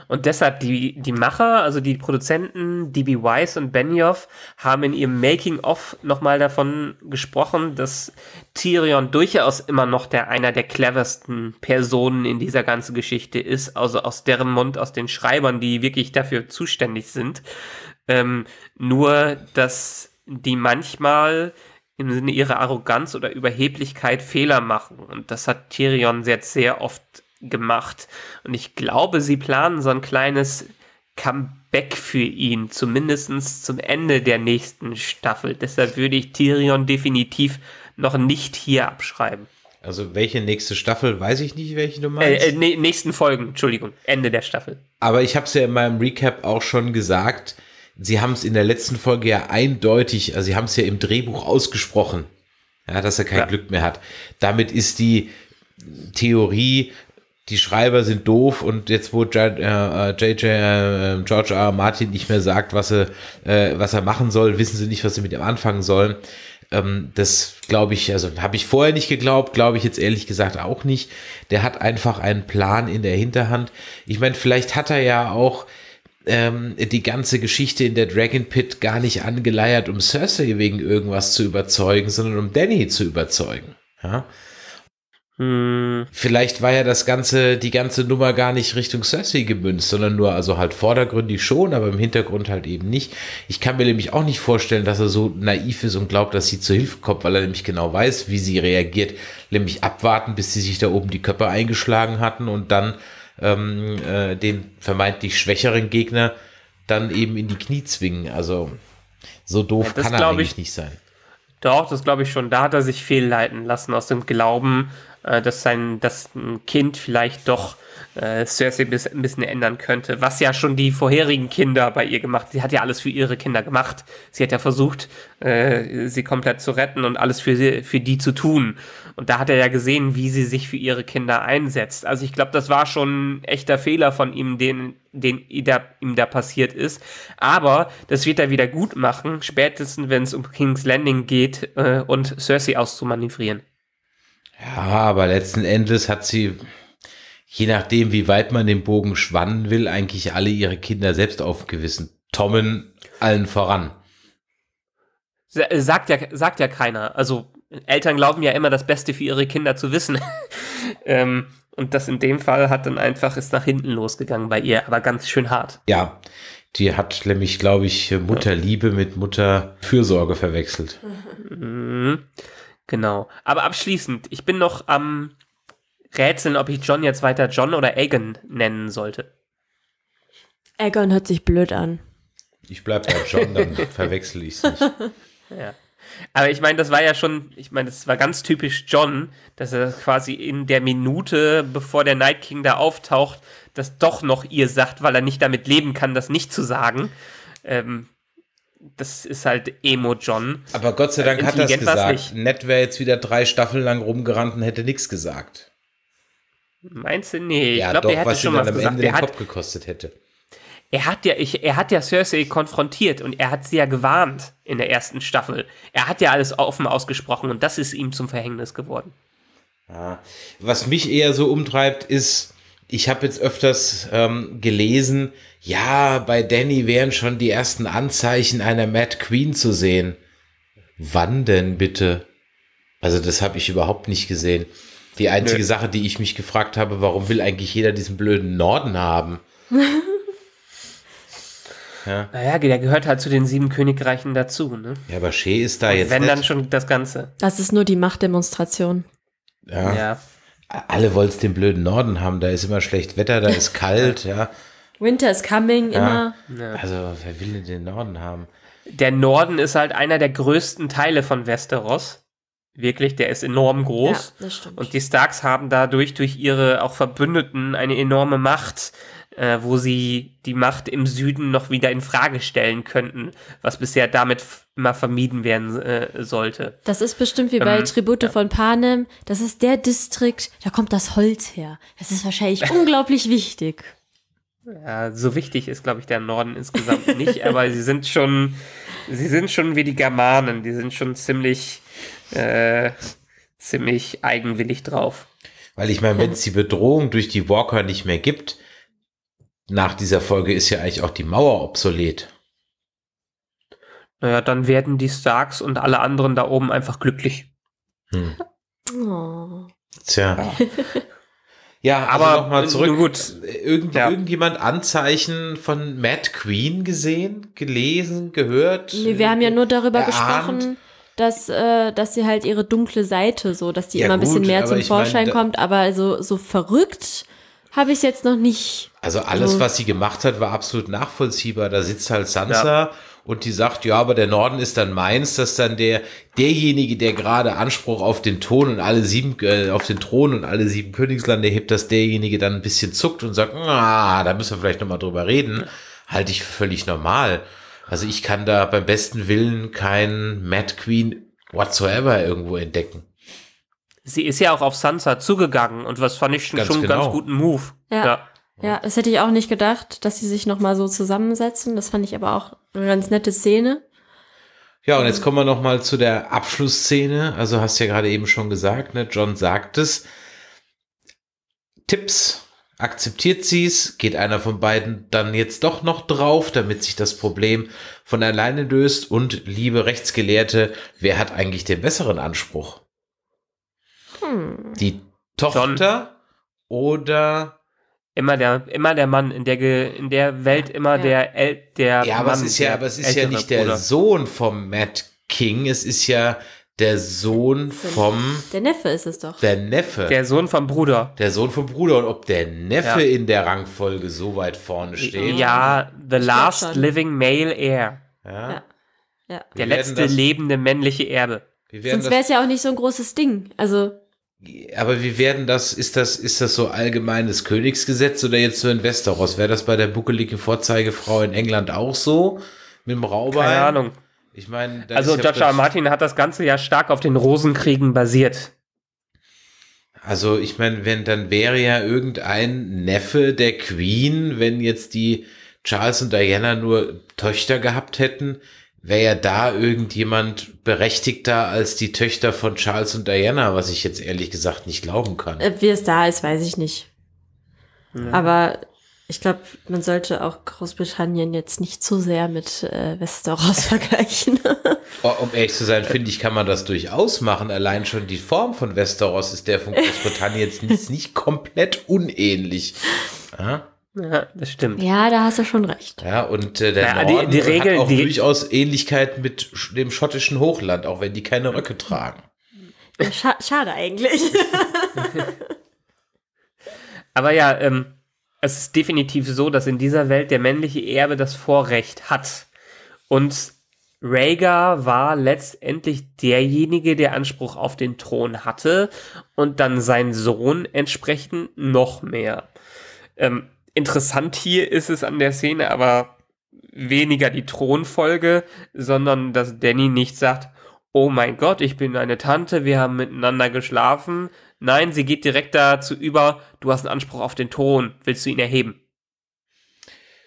Und deshalb, die, die Macher, also die Produzenten DB Weiss und Benioff, haben in ihrem Making-of nochmal davon gesprochen, dass Tyrion durchaus immer noch der einer der cleversten Personen in dieser ganzen Geschichte ist, also aus deren Mund, aus den Schreibern, die wirklich dafür zuständig sind. Ähm, nur, dass die manchmal im Sinne ihrer Arroganz oder Überheblichkeit Fehler machen. Und das hat Tyrion jetzt sehr oft gemacht. Und ich glaube, sie planen so ein kleines Comeback für ihn, zumindest zum Ende der nächsten Staffel. Deshalb würde ich Tyrion definitiv noch nicht hier abschreiben. Also welche nächste Staffel, weiß ich nicht, welche du äh, meinst. Äh, äh, nächsten Folgen, Entschuldigung, Ende der Staffel. Aber ich habe es ja in meinem Recap auch schon gesagt, sie haben es in der letzten Folge ja eindeutig, also sie haben es ja im Drehbuch ausgesprochen, ja, dass er kein ja. Glück mehr hat. Damit ist die Theorie die Schreiber sind doof und jetzt, wo JJ, äh, äh, äh, äh, George R. Martin nicht mehr sagt, was er, äh, was er machen soll, wissen sie nicht, was sie mit ihm anfangen sollen. Ähm, das glaube ich, also habe ich vorher nicht geglaubt, glaube ich jetzt ehrlich gesagt auch nicht. Der hat einfach einen Plan in der Hinterhand. Ich meine, vielleicht hat er ja auch ähm, die ganze Geschichte in der Dragon Pit gar nicht angeleiert, um Cersei wegen irgendwas zu überzeugen, sondern um Danny zu überzeugen. Ja. Hm. Vielleicht war ja das ganze, die ganze Nummer gar nicht Richtung Cersei gemünzt, sondern nur, also halt vordergründig schon, aber im Hintergrund halt eben nicht. Ich kann mir nämlich auch nicht vorstellen, dass er so naiv ist und glaubt, dass sie zu Hilfe kommt, weil er nämlich genau weiß, wie sie reagiert. Nämlich abwarten, bis sie sich da oben die Köpfe eingeschlagen hatten und dann ähm, äh, den vermeintlich schwächeren Gegner dann eben in die Knie zwingen. Also so doof ja, kann er eigentlich ich, nicht sein. Doch, das glaube ich schon. Da hat er sich fehlleiten lassen aus dem Glauben, äh, dass sein, dass ein Kind vielleicht doch äh, Cersei bis, ein bisschen ändern könnte, was ja schon die vorherigen Kinder bei ihr gemacht. Sie hat ja alles für ihre Kinder gemacht. Sie hat ja versucht, äh, sie komplett zu retten und alles für sie, für die zu tun. Und da hat er ja gesehen, wie sie sich für ihre Kinder einsetzt. Also ich glaube, das war schon ein echter Fehler von ihm, den den da, ihm da passiert ist. Aber das wird er wieder gut machen, spätestens wenn es um King's Landing geht äh, und Cersei auszumanövrieren. Ja, aber letzten Endes hat sie, je nachdem, wie weit man den Bogen schwannen will, eigentlich alle ihre Kinder selbst aufgewissen. Tommen allen voran. Sagt ja, sagt ja keiner. Also Eltern glauben ja immer, das Beste für ihre Kinder zu wissen. ähm, und das in dem Fall hat dann einfach ist nach hinten losgegangen bei ihr, aber ganz schön hart. Ja, die hat nämlich, glaube ich, Mutterliebe mit Mutterfürsorge verwechselt. Mhm. Genau. Aber abschließend, ich bin noch am Rätseln, ob ich John jetzt weiter John oder Egan nennen sollte. Egon hört sich blöd an. Ich bleib bei John, dann verwechsel ich's nicht. Ja. Aber ich meine, das war ja schon, ich meine, das war ganz typisch John, dass er quasi in der Minute, bevor der Night King da auftaucht, das doch noch ihr sagt, weil er nicht damit leben kann, das nicht zu sagen. Ähm, das ist halt Emo John. Aber Gott sei Dank hat das gesagt. Nett wäre jetzt wieder drei Staffeln lang rumgerannt und hätte nichts gesagt. Meinst du? Nee, ich ja, glaube, er hätte was schon was am gesagt. Ende der den Kopf gekostet hätte. Er hat ja, ich, er hat ja Cersei konfrontiert und er hat sie ja gewarnt in der ersten Staffel. Er hat ja alles offen ausgesprochen und das ist ihm zum Verhängnis geworden. Ja. Ah. Was mich eher so umtreibt, ist, ich habe jetzt öfters ähm, gelesen, ja, bei Danny wären schon die ersten Anzeichen einer Mad Queen zu sehen. Wann denn bitte? Also das habe ich überhaupt nicht gesehen. Die einzige Nö. Sache, die ich mich gefragt habe, warum will eigentlich jeder diesen blöden Norden haben? ja. Naja, der gehört halt zu den sieben Königreichen dazu, ne? Ja, aber Shea ist da Und jetzt. Wenn nicht. dann schon das Ganze. Das ist nur die Machtdemonstration. Ja. ja alle wollt's den blöden Norden haben, da ist immer schlecht Wetter, da ist kalt, ja. Winter is coming, ja. immer. Ja. Also, wer will denn den Norden haben? Der Norden ist halt einer der größten Teile von Westeros. Wirklich, der ist enorm groß. Ja, das stimmt. Und die Starks haben dadurch durch ihre auch Verbündeten eine enorme Macht äh, wo sie die Macht im Süden noch wieder in Frage stellen könnten, was bisher damit immer vermieden werden äh, sollte. Das ist bestimmt wie bei ähm, Tribute ja. von Panem. Das ist der Distrikt, da kommt das Holz her. Das ist wahrscheinlich unglaublich wichtig. Ja, so wichtig ist, glaube ich, der Norden insgesamt nicht, aber sie sind schon, sie sind schon wie die Germanen, die sind schon ziemlich, äh, ziemlich eigenwillig drauf. Weil ich meine, wenn es die Bedrohung durch die Walker nicht mehr gibt, nach dieser Folge ist ja eigentlich auch die Mauer obsolet. Naja, dann werden die Starks und alle anderen da oben einfach glücklich. Hm. Oh. Tja. Ja, also aber nochmal zurück. Gut. Irgend, ja. Irgendjemand Anzeichen von Mad Queen gesehen, gelesen, gehört? Nee, wir haben ja nur darüber erahnt. gesprochen, dass, äh, dass sie halt ihre dunkle Seite so, dass die ja, immer ein bisschen mehr zum Vorschein mein, kommt, aber so, so verrückt habe ich es jetzt noch nicht also alles, mhm. was sie gemacht hat, war absolut nachvollziehbar. Da sitzt halt Sansa ja. und die sagt, ja, aber der Norden ist dann meins, dass dann der derjenige, der gerade Anspruch auf den Ton und alle sieben äh, auf den Thron und alle sieben Königslande hebt, dass derjenige dann ein bisschen zuckt und sagt, ah, da müssen wir vielleicht nochmal drüber reden. Halte ich völlig normal. Also ich kann da beim besten Willen keinen Mad Queen whatsoever irgendwo entdecken sie ist ja auch auf Sansa zugegangen und was fand ich schon, ganz schon einen ganz genau. guten Move. Ja. ja. Ja, das hätte ich auch nicht gedacht, dass sie sich nochmal so zusammensetzen. Das fand ich aber auch eine ganz nette Szene. Ja, und jetzt kommen wir nochmal zu der Abschlussszene. Also hast du ja gerade eben schon gesagt, ne? John sagt es. Tipps, akzeptiert sie es, Geht einer von beiden dann jetzt doch noch drauf, damit sich das Problem von alleine löst? Und liebe Rechtsgelehrte, wer hat eigentlich den besseren Anspruch? Hm. Die Tochter John. oder immer der, immer der Mann, in der, in der Welt immer ja. der, El der Ja, Mann, aber es ist ja, aber es ist ja nicht Bruder. der Sohn vom Matt King, es ist ja der Sohn vom. Der Neffe ist es doch. Der Neffe. Der Sohn vom Bruder. Der Sohn vom Bruder. Und ob der Neffe ja. in der Rangfolge so weit vorne steht. Ja, the last living male heir. Ja. ja. ja. Der letzte lebende männliche Erbe. Sonst wäre es ja auch nicht so ein großes Ding. Also. Aber wie werden das, ist das, ist das so allgemeines Königsgesetz oder jetzt nur in Westeros? Wäre das bei der buckeligen Vorzeigefrau in England auch so? Mit dem Rauber? Keine Ahnung. Ich meine, also George R. Martin hat das Ganze ja stark auf den Rosenkriegen basiert. Also ich meine, wenn dann wäre ja irgendein Neffe der Queen, wenn jetzt die Charles und Diana nur Töchter gehabt hätten, wäre ja da irgendjemand berechtigter als die Töchter von Charles und Diana, was ich jetzt ehrlich gesagt nicht glauben kann. Äh, wie es da ist, weiß ich nicht. Ja. Aber ich glaube, man sollte auch Großbritannien jetzt nicht zu sehr mit äh, Westeros vergleichen. oh, um ehrlich zu sein, finde ich, kann man das durchaus machen. Allein schon die Form von Westeros ist der von Großbritannien jetzt nicht, nicht komplett unähnlich. Ja? Ja, das stimmt. Ja, da hast du schon recht. Ja, und äh, der ja, Norden die, die Regel, hat auch die, durchaus Ähnlichkeit mit dem schottischen Hochland, auch wenn die keine Röcke hm. tragen. Scha schade eigentlich. Aber ja, ähm, es ist definitiv so, dass in dieser Welt der männliche Erbe das Vorrecht hat. Und Rhaegar war letztendlich derjenige, der Anspruch auf den Thron hatte und dann sein Sohn entsprechend noch mehr. Ähm, Interessant hier ist es an der Szene aber weniger die Thronfolge, sondern dass Danny nicht sagt, oh mein Gott, ich bin deine Tante, wir haben miteinander geschlafen. Nein, sie geht direkt dazu über, du hast einen Anspruch auf den Thron, willst du ihn erheben?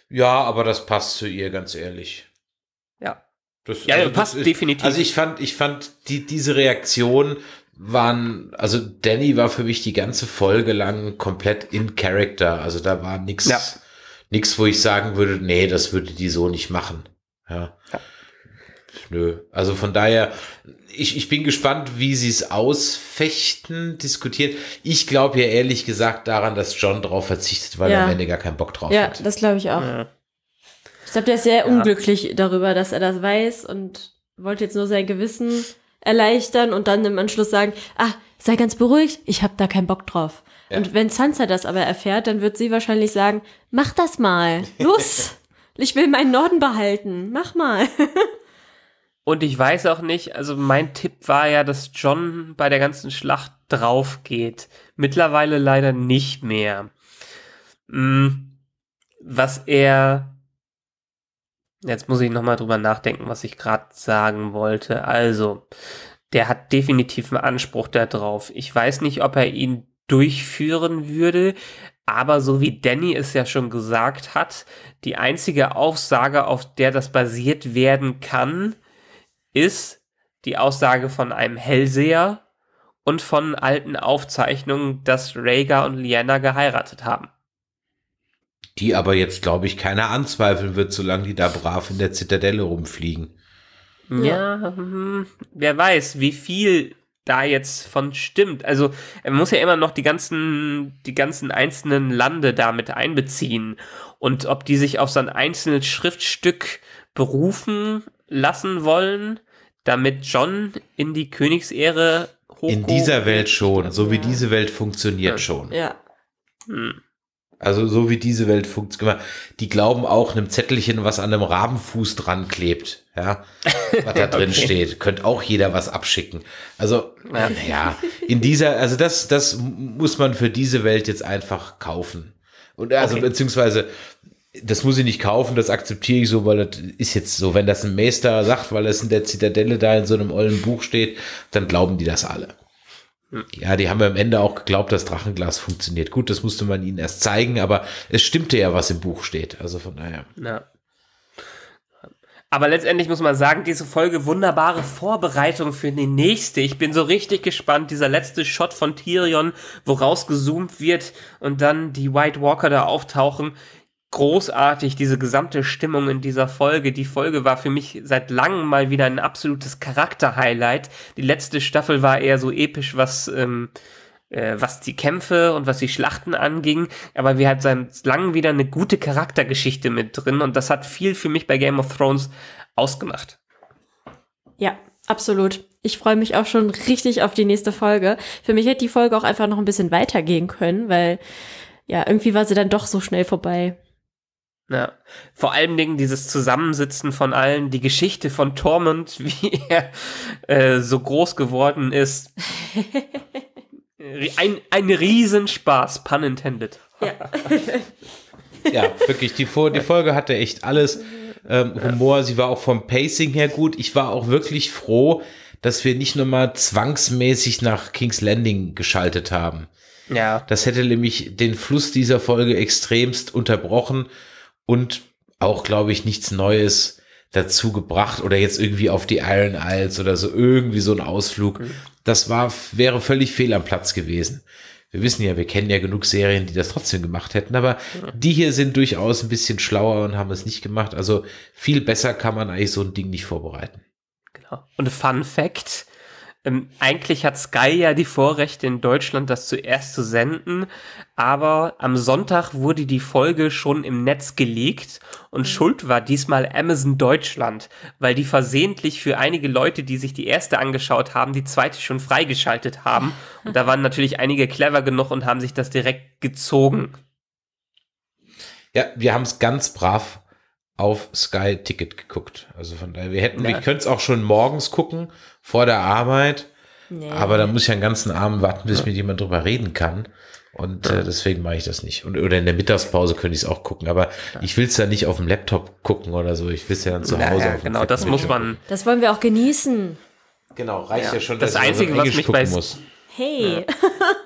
Ja, aber das passt zu ihr, ganz ehrlich. Ja. Das, ja, also, passt das, definitiv. Also ich fand, ich fand die, diese Reaktion waren, also Danny war für mich die ganze Folge lang komplett in Character. Also da war nichts, ja. nichts, wo ich sagen würde, nee, das würde die so nicht machen. Ja. ja. Nö. Also von daher, ich, ich bin gespannt, wie sie es ausfechten, diskutiert. Ich glaube ja ehrlich gesagt daran, dass John drauf verzichtet, weil ja. er am Ende gar keinen Bock drauf ja, hat. Ja, das glaube ich auch. Ich glaube, der ist sehr unglücklich darüber, dass er das weiß und wollte jetzt nur sein Gewissen erleichtern und dann im Anschluss sagen, ah, sei ganz beruhigt, ich habe da keinen Bock drauf. Ja. Und wenn Sansa das aber erfährt, dann wird sie wahrscheinlich sagen, mach das mal, los, ich will meinen Norden behalten, mach mal. und ich weiß auch nicht, also mein Tipp war ja, dass John bei der ganzen Schlacht drauf geht. Mittlerweile leider nicht mehr. Mm, was er Jetzt muss ich nochmal drüber nachdenken, was ich gerade sagen wollte. Also, der hat definitiv einen Anspruch darauf. Ich weiß nicht, ob er ihn durchführen würde, aber so wie Danny es ja schon gesagt hat, die einzige Aussage, auf der das basiert werden kann, ist die Aussage von einem Hellseher und von alten Aufzeichnungen, dass Rhaegar und Lyanna geheiratet haben die aber jetzt, glaube ich, keiner anzweifeln wird, solange die da brav in der Zitadelle rumfliegen. Ja, hm, wer weiß, wie viel da jetzt von stimmt. Also man muss ja immer noch die ganzen, die ganzen einzelnen Lande damit einbeziehen. Und ob die sich auf so ein einzelnes Schriftstück berufen lassen wollen, damit John in die Königsehre hochkommt. In dieser Welt schon, so wie diese Welt funktioniert ja. schon. Ja. Hm. Also so wie diese Welt funktioniert. Die glauben auch einem Zettelchen, was an einem Rabenfuß dran klebt, ja, was da drin okay. steht. Könnte auch jeder was abschicken. Also, ja. ja, in dieser, also das, das muss man für diese Welt jetzt einfach kaufen. Und also, okay. beziehungsweise, das muss ich nicht kaufen, das akzeptiere ich so, weil das ist jetzt so, wenn das ein Meister sagt, weil es in der Zitadelle da in so einem ollen Buch steht, dann glauben die das alle. Ja, die haben am Ende auch geglaubt, dass Drachenglas funktioniert. Gut, das musste man ihnen erst zeigen, aber es stimmte ja, was im Buch steht. Also von daher. Ja. Aber letztendlich muss man sagen, diese Folge wunderbare Vorbereitung für die nächste. Ich bin so richtig gespannt. Dieser letzte Shot von Tyrion, woraus gezoomt wird und dann die White Walker da auftauchen großartig, diese gesamte Stimmung in dieser Folge. Die Folge war für mich seit langem mal wieder ein absolutes Charakterhighlight. Die letzte Staffel war eher so episch, was, ähm, äh, was die Kämpfe und was die Schlachten anging. Aber wir hatten seit langem wieder eine gute Charaktergeschichte mit drin und das hat viel für mich bei Game of Thrones ausgemacht. Ja, absolut. Ich freue mich auch schon richtig auf die nächste Folge. Für mich hätte die Folge auch einfach noch ein bisschen weitergehen können, weil ja, irgendwie war sie dann doch so schnell vorbei. Ja. Vor allen Dingen dieses Zusammensitzen von allen, die Geschichte von Tormund, wie er äh, so groß geworden ist. ein, ein Riesenspaß, pun intended. Ja, ja wirklich, die, die Folge hatte echt alles. Ähm, Humor, ja. sie war auch vom Pacing her gut. Ich war auch wirklich froh, dass wir nicht nochmal zwangsmäßig nach King's Landing geschaltet haben. Ja. Das hätte nämlich den Fluss dieser Folge extremst unterbrochen und auch, glaube ich, nichts Neues dazu gebracht oder jetzt irgendwie auf die Iron Isles oder so irgendwie so ein Ausflug. Mhm. Das war, wäre völlig fehl am Platz gewesen. Wir wissen ja, wir kennen ja genug Serien, die das trotzdem gemacht hätten, aber die hier sind durchaus ein bisschen schlauer und haben es nicht gemacht. Also viel besser kann man eigentlich so ein Ding nicht vorbereiten. Genau. Und Fun Fact, ähm, eigentlich hat Sky ja die Vorrechte in Deutschland, das zuerst zu senden, aber am Sonntag wurde die Folge schon im Netz gelegt und mhm. schuld war diesmal Amazon Deutschland, weil die versehentlich für einige Leute, die sich die erste angeschaut haben, die zweite schon freigeschaltet haben. Und da waren natürlich einige clever genug und haben sich das direkt gezogen. Ja, wir haben es ganz brav auf Sky Ticket geguckt. Also von daher, wir hätten, ja. ich könnte es auch schon morgens gucken, vor der Arbeit. Nee. Aber dann muss ich einen ganzen Abend warten, bis mit jemand drüber reden kann. Und äh, deswegen mache ich das nicht. Und, oder in der Mittagspause könnte ich es auch gucken. Aber ich will es ja nicht auf dem Laptop gucken oder so. Ich will es ja dann zu Hause. Ja, ja, genau, das muss man. Das wollen wir auch genießen. Genau, reicht ja, ja schon. Das Einzige, also was mich bei muss. Hey.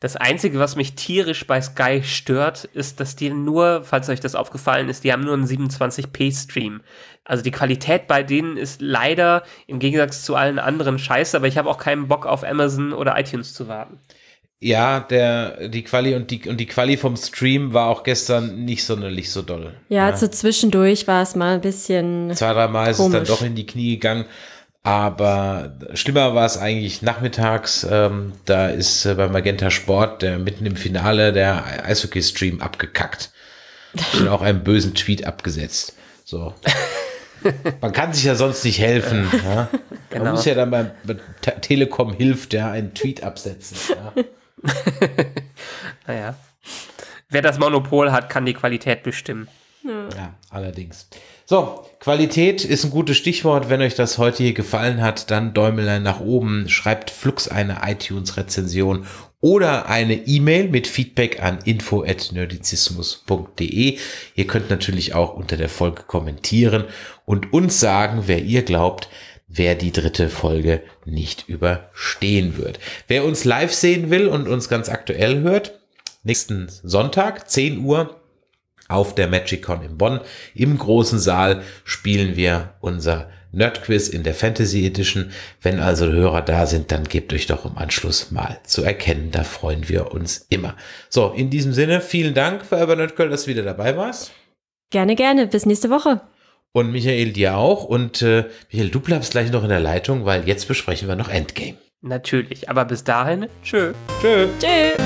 Das Einzige, was mich tierisch bei Sky stört, ist, dass die nur, falls euch das aufgefallen ist, die haben nur einen 27p-Stream. Also die Qualität bei denen ist leider im Gegensatz zu allen anderen scheiße, aber ich habe auch keinen Bock auf Amazon oder iTunes zu warten. Ja, der, die Quali und die, und die Quali vom Stream war auch gestern nicht sonderlich so doll. Ja, ja. so also zwischendurch war es mal ein bisschen. Zwei, dreimal ist es dann doch in die Knie gegangen. Aber schlimmer war es eigentlich nachmittags. Ähm, da ist äh, bei Magenta Sport der, mitten im Finale der Eishockey-Stream abgekackt. Und auch einen bösen Tweet abgesetzt. So. Man kann sich ja sonst nicht helfen. Ja? Genau. Man muss ja dann beim Telekom hilft, ja, einen Tweet absetzen. Ja? naja. Wer das Monopol hat, kann die Qualität bestimmen. Ja, allerdings. So, Qualität ist ein gutes Stichwort. Wenn euch das heute hier gefallen hat, dann Däumelein nach oben, schreibt Flux eine iTunes-Rezension oder eine E-Mail mit Feedback an info@nerdizismus.de. Ihr könnt natürlich auch unter der Folge kommentieren und uns sagen, wer ihr glaubt, wer die dritte Folge nicht überstehen wird. Wer uns live sehen will und uns ganz aktuell hört, nächsten Sonntag 10 Uhr auf der MagicCon in Bonn. Im großen Saal spielen wir unser Nerdquiz in der Fantasy Edition. Wenn also Hörer da sind, dann gebt euch doch im Anschluss mal zu erkennen. Da freuen wir uns immer. So, in diesem Sinne, vielen Dank, für Forever Nerd Girl, dass du wieder dabei warst. Gerne, gerne. Bis nächste Woche. Und Michael, dir auch. Und äh, Michael, du bleibst gleich noch in der Leitung, weil jetzt besprechen wir noch Endgame. Natürlich. Aber bis dahin, tschö. Tschö. Tschö.